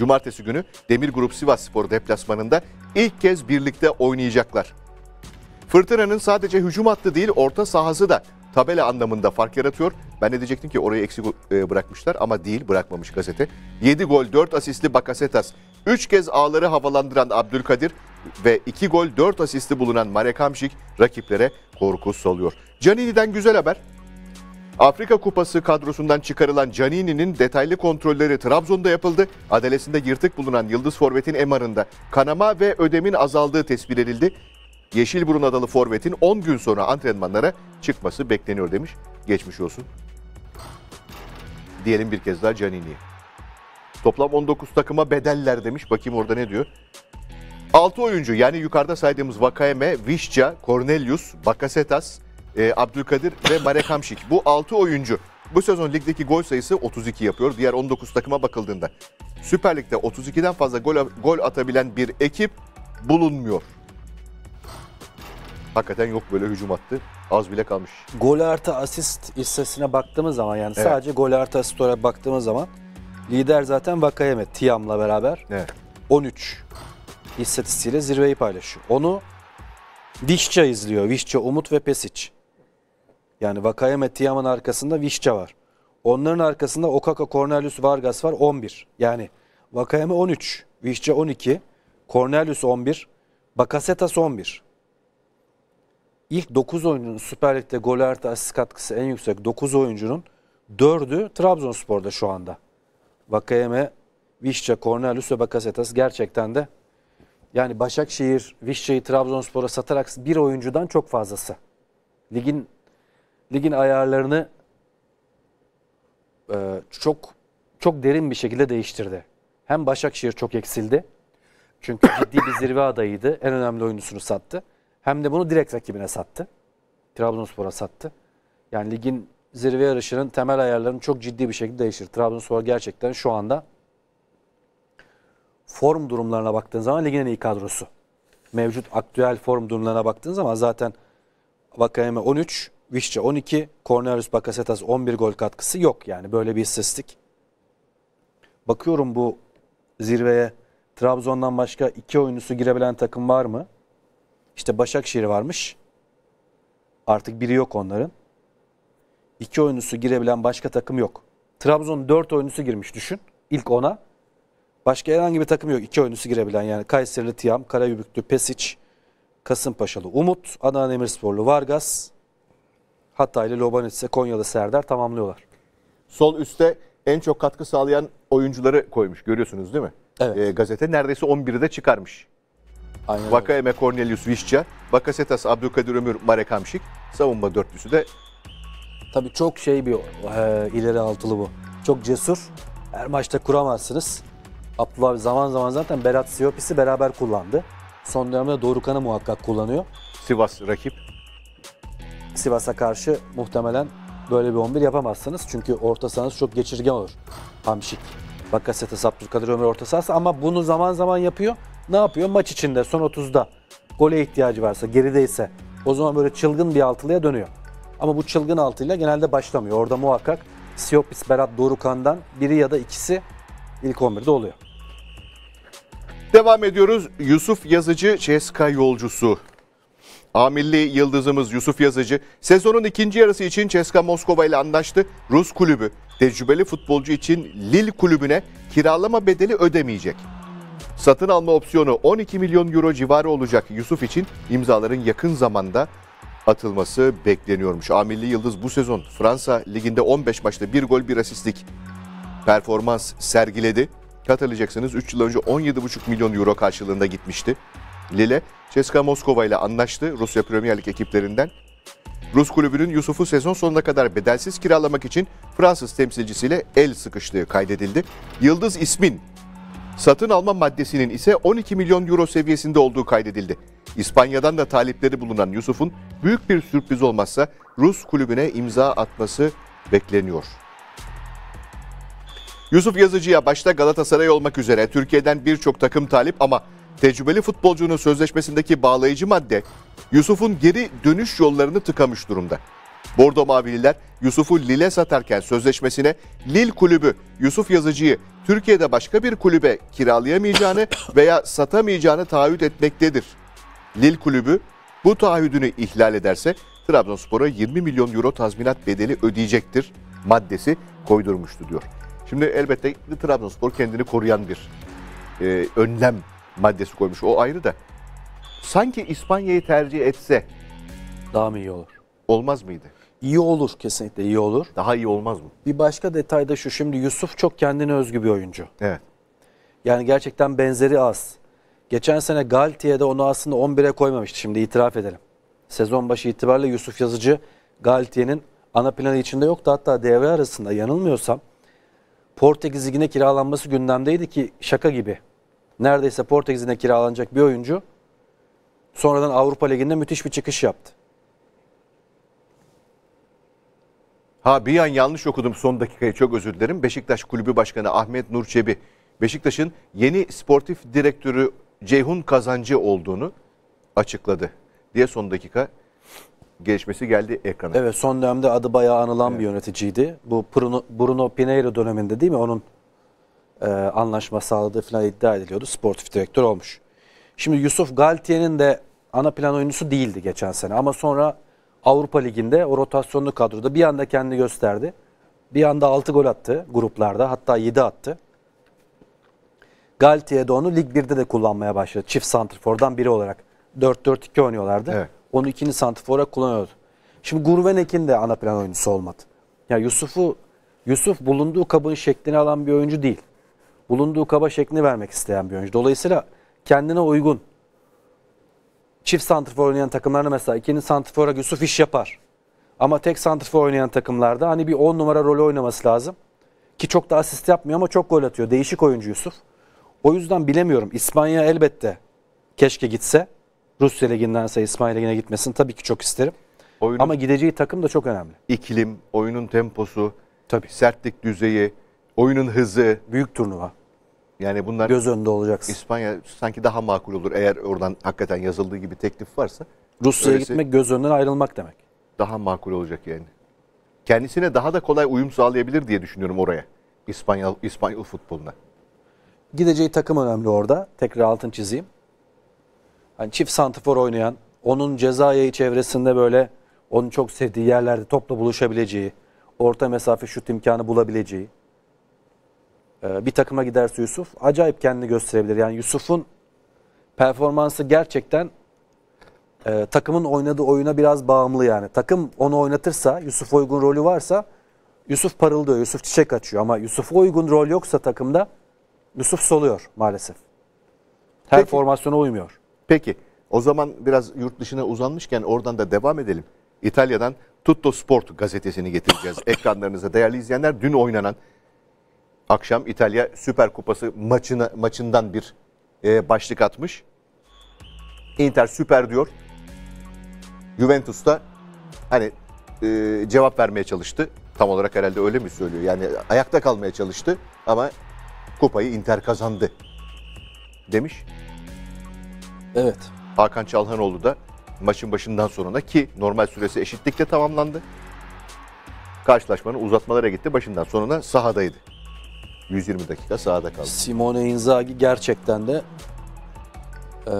Cumartesi günü Demir Grup Sivas Spor deplasmanında ilk kez birlikte oynayacaklar. Fırtınanın sadece hücum hattı değil orta sahası da tabela anlamında fark yaratıyor. Ben de diyecektim ki orayı eksik e, bırakmışlar ama değil bırakmamış gazete. 7 gol 4 asistli Bakasetas, 3 kez ağları havalandıran Abdülkadir ve 2 gol 4 asisti bulunan Marek Hamşik rakiplere korku soluyor. Canini'den güzel haber. Afrika Kupası kadrosundan çıkarılan Canini'nin detaylı kontrolleri Trabzon'da yapıldı. Adalesinde yırtık bulunan Yıldız Forvet'in emarında kanama ve ödemin azaldığı tespit edildi. Yeşilburun adalı Forvet'in 10 gün sonra antrenmanlara çıkması bekleniyor demiş. Geçmiş olsun. Diyelim bir kez daha Canini'ye. Toplam 19 takıma bedeller demiş. Bakayım orada ne diyor. 6 oyuncu yani yukarıda saydığımız Vakayeme, Vişça, Cornelius, Bakasetas, e, Abdülkadir ve Marek Hamşik. Bu 6 oyuncu bu sezon ligdeki gol sayısı 32 yapıyor. Diğer 19 takıma bakıldığında Süper Lig'de 32'den fazla gol, gol atabilen bir ekip bulunmuyor. Hakikaten yok böyle hücum attı. Az bile kalmış. Gol artı asist istatistiğine baktığımız zaman yani evet. sadece gol artı asist olarak baktığımız zaman lider zaten Vakayeme Tiam'la beraber evet. 13 istatistiğiyle zirveyi paylaşıyor. Onu Vişça izliyor. Vişça, Umut ve Pesic. Yani Vakayeme Tiyaman arkasında Vişça var. Onların arkasında Okaka Cornelius Vargas var 11. Yani Vakayeme 13, Vişça 12, Cornelius 11, Bakasetas 11. İlk 9 oyuncunun Süper Lig'de gol artı asist katkısı en yüksek 9 oyuncunun 4'ü Trabzonspor'da şu anda. Vakayeme, Vişça, Cornelius ve Bakasetas gerçekten de yani Başakşehir, Vişça'yı Trabzonspor'a satarak bir oyuncudan çok fazlası. Ligin ligin ayarlarını e, çok çok derin bir şekilde değiştirdi. Hem Başakşehir çok eksildi. Çünkü ciddi bir zirve adayıydı. En önemli oyuncusunu sattı. Hem de bunu direkt rakibine sattı. Trabzonspor'a sattı. Yani ligin zirve yarışının temel ayarlarını çok ciddi bir şekilde değiştir. Trabzonspor gerçekten şu anda form durumlarına baktığın zaman ligin en iyi kadrosu. Mevcut aktüel form durumlarına baktığın zaman zaten Vakayeme 13, Vişça 12, Cornelius Bakasetas 11 gol katkısı yok yani böyle bir istatistik. Bakıyorum bu zirveye Trabzon'dan başka iki oyuncusu girebilen takım var mı? İşte Başakşehir varmış. Artık biri yok onların. İki oyuncusu girebilen başka takım yok. Trabzon dört oyuncusu girmiş düşün. İlk ona. Başka herhangi bir takım yok. İki oyuncusu girebilen yani Kayserili Tiyam, Karayübüklü Pesic, Kasımpaşalı Umut, Adana Demirsporlu Vargas, Hataylı Lobanitse, Konyalı Serdar tamamlıyorlar. Sol üstte en çok katkı sağlayan oyuncuları koymuş. Görüyorsunuz değil mi? Evet. E, gazete neredeyse 11'i de çıkarmış. Aynen Vakayeme Cornelius Vişça, Bakasetas Abdülkadir Ömür Marek Hamşik. Savunma dörtlüsü de... Tabii çok şey bir e, ileri altılı bu. Çok cesur. Her maçta kuramazsınız. Abdullah zaman zaman zaten Berat Siyopis'i beraber kullandı. Son dönemde Dorukan'ı muhakkak kullanıyor. Sivas rakip. Sivas'a karşı muhtemelen böyle bir 11 yapamazsınız. Çünkü orta sahanız çok geçirgen olur. Hamşik, Bakasetas, Abdülkadir Ömür orta sahası ama bunu zaman zaman yapıyor. Ne yapıyor? Maç içinde son 30'da gole ihtiyacı varsa, gerideyse o zaman böyle çılgın bir altılıya dönüyor. Ama bu çılgın altıyla genelde başlamıyor. Orada muhakkak Siopis, Berat, Dorukan'dan biri ya da ikisi ilk 11'de oluyor. Devam ediyoruz. Yusuf Yazıcı, CSKA yolcusu. Amilli yıldızımız Yusuf Yazıcı sezonun ikinci yarısı için Ceska Moskova ile anlaştı. Rus kulübü tecrübeli futbolcu için Lil kulübüne kiralama bedeli ödemeyecek. Satın alma opsiyonu 12 milyon euro civarı olacak Yusuf için imzaların yakın zamanda atılması bekleniyormuş. Amilli Yıldız bu sezon Fransa Ligi'nde 15 maçta 1 gol 1 asistlik performans sergiledi. Hatırlayacaksınız 3 yıl önce 17,5 milyon euro karşılığında gitmişti. Lille CSKA Moskova ile anlaştı Rusya Premier Lig ekiplerinden. Rus kulübünün Yusuf'u sezon sonuna kadar bedelsiz kiralamak için Fransız temsilcisiyle el sıkıştığı kaydedildi. Yıldız ismin satın alma maddesinin ise 12 milyon euro seviyesinde olduğu kaydedildi. İspanya'dan da talipleri bulunan Yusuf'un büyük bir sürpriz olmazsa Rus kulübüne imza atması bekleniyor. Yusuf Yazıcı'ya başta Galatasaray olmak üzere Türkiye'den birçok takım talip ama Tecrübeli futbolcunun sözleşmesindeki bağlayıcı madde Yusuf'un geri dönüş yollarını tıkamış durumda. Bordo Mavililer Yusuf'u Lille satarken sözleşmesine Lille kulübü Yusuf Yazıcı'yı Türkiye'de başka bir kulübe kiralayamayacağını veya satamayacağını taahhüt etmektedir. Lille kulübü bu taahhüdünü ihlal ederse Trabzonspor'a 20 milyon euro tazminat bedeli ödeyecektir maddesi koydurmuştu diyor. Şimdi elbette Trabzonspor kendini koruyan bir e, önlem maddesi koymuş. O ayrı da. Sanki İspanya'yı tercih etse Daha mı iyi olur? olmaz mıydı? İyi olur kesinlikle iyi olur. Daha iyi olmaz mı? Bir başka detay da şu şimdi Yusuf çok kendine özgü bir oyuncu. Evet. Yani gerçekten benzeri az. Geçen sene Galtiye'de onu aslında 11'e koymamıştı şimdi itiraf edelim. Sezon başı itibariyle Yusuf Yazıcı Galtiye'nin ana planı içinde yoktu. Hatta devre arasında yanılmıyorsam Portekiz Ligi'ne kiralanması gündemdeydi ki şaka gibi neredeyse Portekiz'ine kiralanacak bir oyuncu sonradan Avrupa Ligi'nde müthiş bir çıkış yaptı. Ha bir an yanlış okudum son dakikayı çok özür dilerim. Beşiktaş Kulübü Başkanı Ahmet Nur Çebi Beşiktaş'ın yeni sportif direktörü Ceyhun Kazancı olduğunu açıkladı diye son dakika gelişmesi geldi ekrana. Evet son dönemde adı bayağı anılan evet. bir yöneticiydi. Bu Bruno, Bruno Pinheiro döneminde değil mi? Onun e, anlaşma sağladığı falan iddia ediliyordu. Sportif direktör olmuş. Şimdi Yusuf Galtier'in de ana plan oyuncusu değildi geçen sene ama sonra Avrupa Ligi'nde o rotasyonlu kadroda bir anda kendini gösterdi. Bir anda 6 gol attı gruplarda hatta 7 attı. Galtier de onu Lig 1'de de kullanmaya başladı. Çift santrfordan biri olarak. 4-4-2 oynuyorlardı. Evet. Onu ikinci santrfora kullanıyordu. Şimdi Gurvenek'in de ana plan oyuncusu olmadı. Ya yani Yusuf'u Yusuf bulunduğu kabın şeklini alan bir oyuncu değil bulunduğu kaba şeklini vermek isteyen bir oyuncu. Dolayısıyla kendine uygun çift santrfor oynayan takımlarda mesela ikinin santrfora Yusuf iş yapar. Ama tek santrfor oynayan takımlarda hani bir 10 numara rolü oynaması lazım. Ki çok da asist yapmıyor ama çok gol atıyor. Değişik oyuncu Yusuf. O yüzden bilemiyorum. İspanya elbette keşke gitse. Rusya Ligi'ndense İspanya Ligi'ne gitmesin. tabii ki çok isterim. Oyunun ama gideceği takım da çok önemli. İklim, oyunun temposu, tabii. sertlik düzeyi, oyunun hızı. Büyük turnuva. Yani bunlar göz önünde olacaksın. İspanya sanki daha makul olur eğer oradan hakikaten yazıldığı gibi teklif varsa. Rusya'ya gitmek göz önünden ayrılmak demek. Daha makul olacak yani. Kendisine daha da kolay uyum sağlayabilir diye düşünüyorum oraya. İspanyol İspanyol futboluna. Gideceği takım önemli orada. Tekrar altın çizeyim. Hani çift santifor oynayan, onun ceza yayı çevresinde böyle onun çok sevdiği yerlerde topla buluşabileceği, orta mesafe şut imkanı bulabileceği, ee, bir takıma giderse Yusuf acayip kendini gösterebilir. Yani Yusuf'un performansı gerçekten e, takımın oynadığı oyuna biraz bağımlı yani. Takım onu oynatırsa Yusuf uygun rolü varsa Yusuf parıldıyor, Yusuf çiçek açıyor ama Yusuf'a uygun rol yoksa takımda Yusuf soluyor maalesef. Her Peki. formasyona uymuyor. Peki o zaman biraz yurt dışına uzanmışken oradan da devam edelim. İtalya'dan Tutto Sport gazetesini getireceğiz ekranlarınıza değerli izleyenler. Dün oynanan akşam İtalya Süper Kupası maçına, maçından bir e, başlık atmış. Inter süper diyor. Juventus da hani e, cevap vermeye çalıştı. Tam olarak herhalde öyle mi söylüyor? Yani ayakta kalmaya çalıştı ama kupayı Inter kazandı demiş. Evet. Hakan Çalhanoğlu da maçın başından sonuna ki normal süresi eşitlikle tamamlandı. Karşılaşmanın uzatmalara gitti. Başından sonuna sahadaydı. 120 dakika sahada kaldı. Simone Inzaghi gerçekten de e,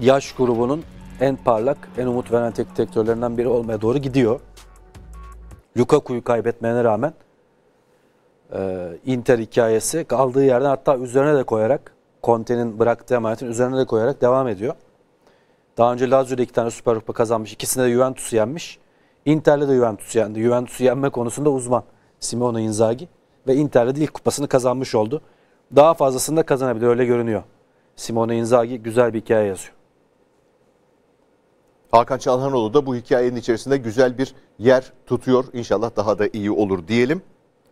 yaş grubunun en parlak, en umut veren tek direktörlerinden biri olmaya doğru gidiyor. Lukaku'yu kaybetmene rağmen e, Inter hikayesi kaldığı yerden hatta üzerine de koyarak Conte'nin bıraktığı emanetin üzerine de koyarak devam ediyor. Daha önce Lazio'da iki tane Süper Kupa kazanmış. İkisinde de Juventus'u yenmiş. Inter'le de Juventus'u yendi. Juventus'u yenme konusunda uzman Simone Inzaghi ve Inter'le de ilk kupasını kazanmış oldu. Daha fazlasını da kazanabilir öyle görünüyor. Simone Inzaghi güzel bir hikaye yazıyor. Hakan Çalhanoğlu da bu hikayenin içerisinde güzel bir yer tutuyor. İnşallah daha da iyi olur diyelim.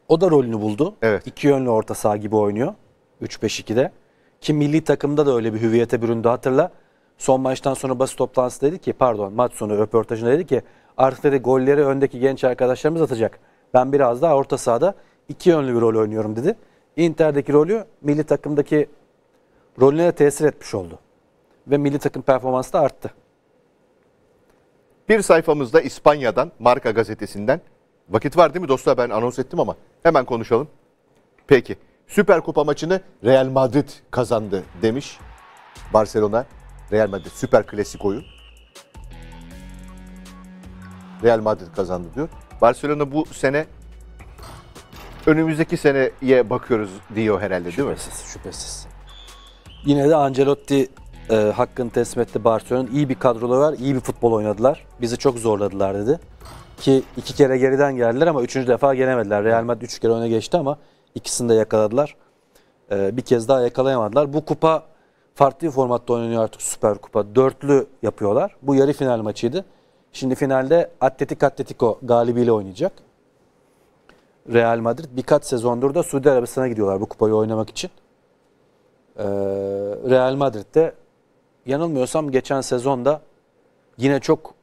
O da rolünü buldu. Evet. İki yönlü orta saha gibi oynuyor. 3-5-2'de. Ki milli takımda da öyle bir hüviyete büründü hatırla. Son maçtan sonra basın toplantısı dedi ki pardon maç sonu röportajında dedi ki artık dedi golleri öndeki genç arkadaşlarımız atacak. Ben biraz daha orta sahada iki yönlü bir rol oynuyorum dedi. Inter'deki rolü milli takımdaki rolüne de tesir etmiş oldu. Ve milli takım performansı da arttı. Bir sayfamızda İspanya'dan, Marka gazetesinden. Vakit var değil mi dostlar? Ben anons ettim ama hemen konuşalım. Peki. Süper Kupa maçını Real Madrid kazandı demiş. Barcelona Real Madrid Süper Klasik oyun. Real Madrid kazandı diyor. Barcelona bu sene önümüzdeki seneye bakıyoruz diyor herhalde şüphesiz, değil mi? Şüphesiz, şüphesiz. Yine de Ancelotti e, hakkını teslim etti Barcelona'nın. İyi bir kadroları var, iyi bir futbol oynadılar. Bizi çok zorladılar dedi. Ki iki kere geriden geldiler ama üçüncü defa gelemediler. Real Madrid üç kere öne geçti ama ikisini de yakaladılar. E, bir kez daha yakalayamadılar. Bu kupa farklı bir formatta oynanıyor artık Süper Kupa. Dörtlü yapıyorlar. Bu yarı final maçıydı. Şimdi finalde Atletik Atletico galibiyle oynayacak. Real Madrid birkaç sezondur da Suudi Arabistan'a gidiyorlar bu kupayı oynamak için. Ee, Real Madrid'de yanılmıyorsam geçen sezonda yine çok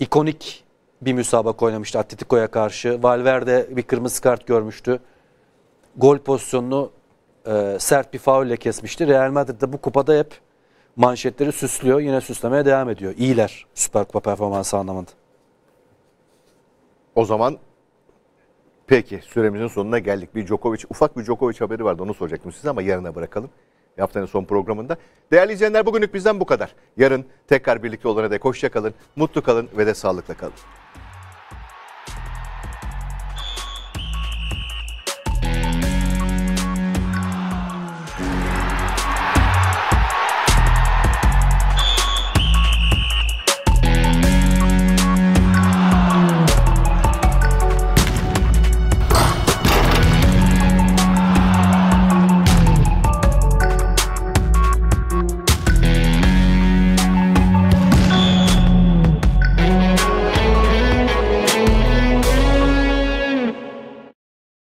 ikonik bir müsabaka oynamıştı Atletico'ya karşı. Valverde bir kırmızı kart görmüştü. Gol pozisyonunu e, sert bir faulle kesmişti. Real Madrid'de bu kupada hep manşetleri süslüyor. Yine süslemeye devam ediyor. İyiler Süper Kupa performansı anlamında. O zaman Peki süremizin sonuna geldik. Bir Djokovic, ufak bir Djokovic haberi vardı onu soracaktım size ama yarına bırakalım. Haftanın son programında. Değerli izleyenler bugünlük bizden bu kadar. Yarın tekrar birlikte olana dek hoşça kalın, mutlu kalın ve de sağlıkla kalın.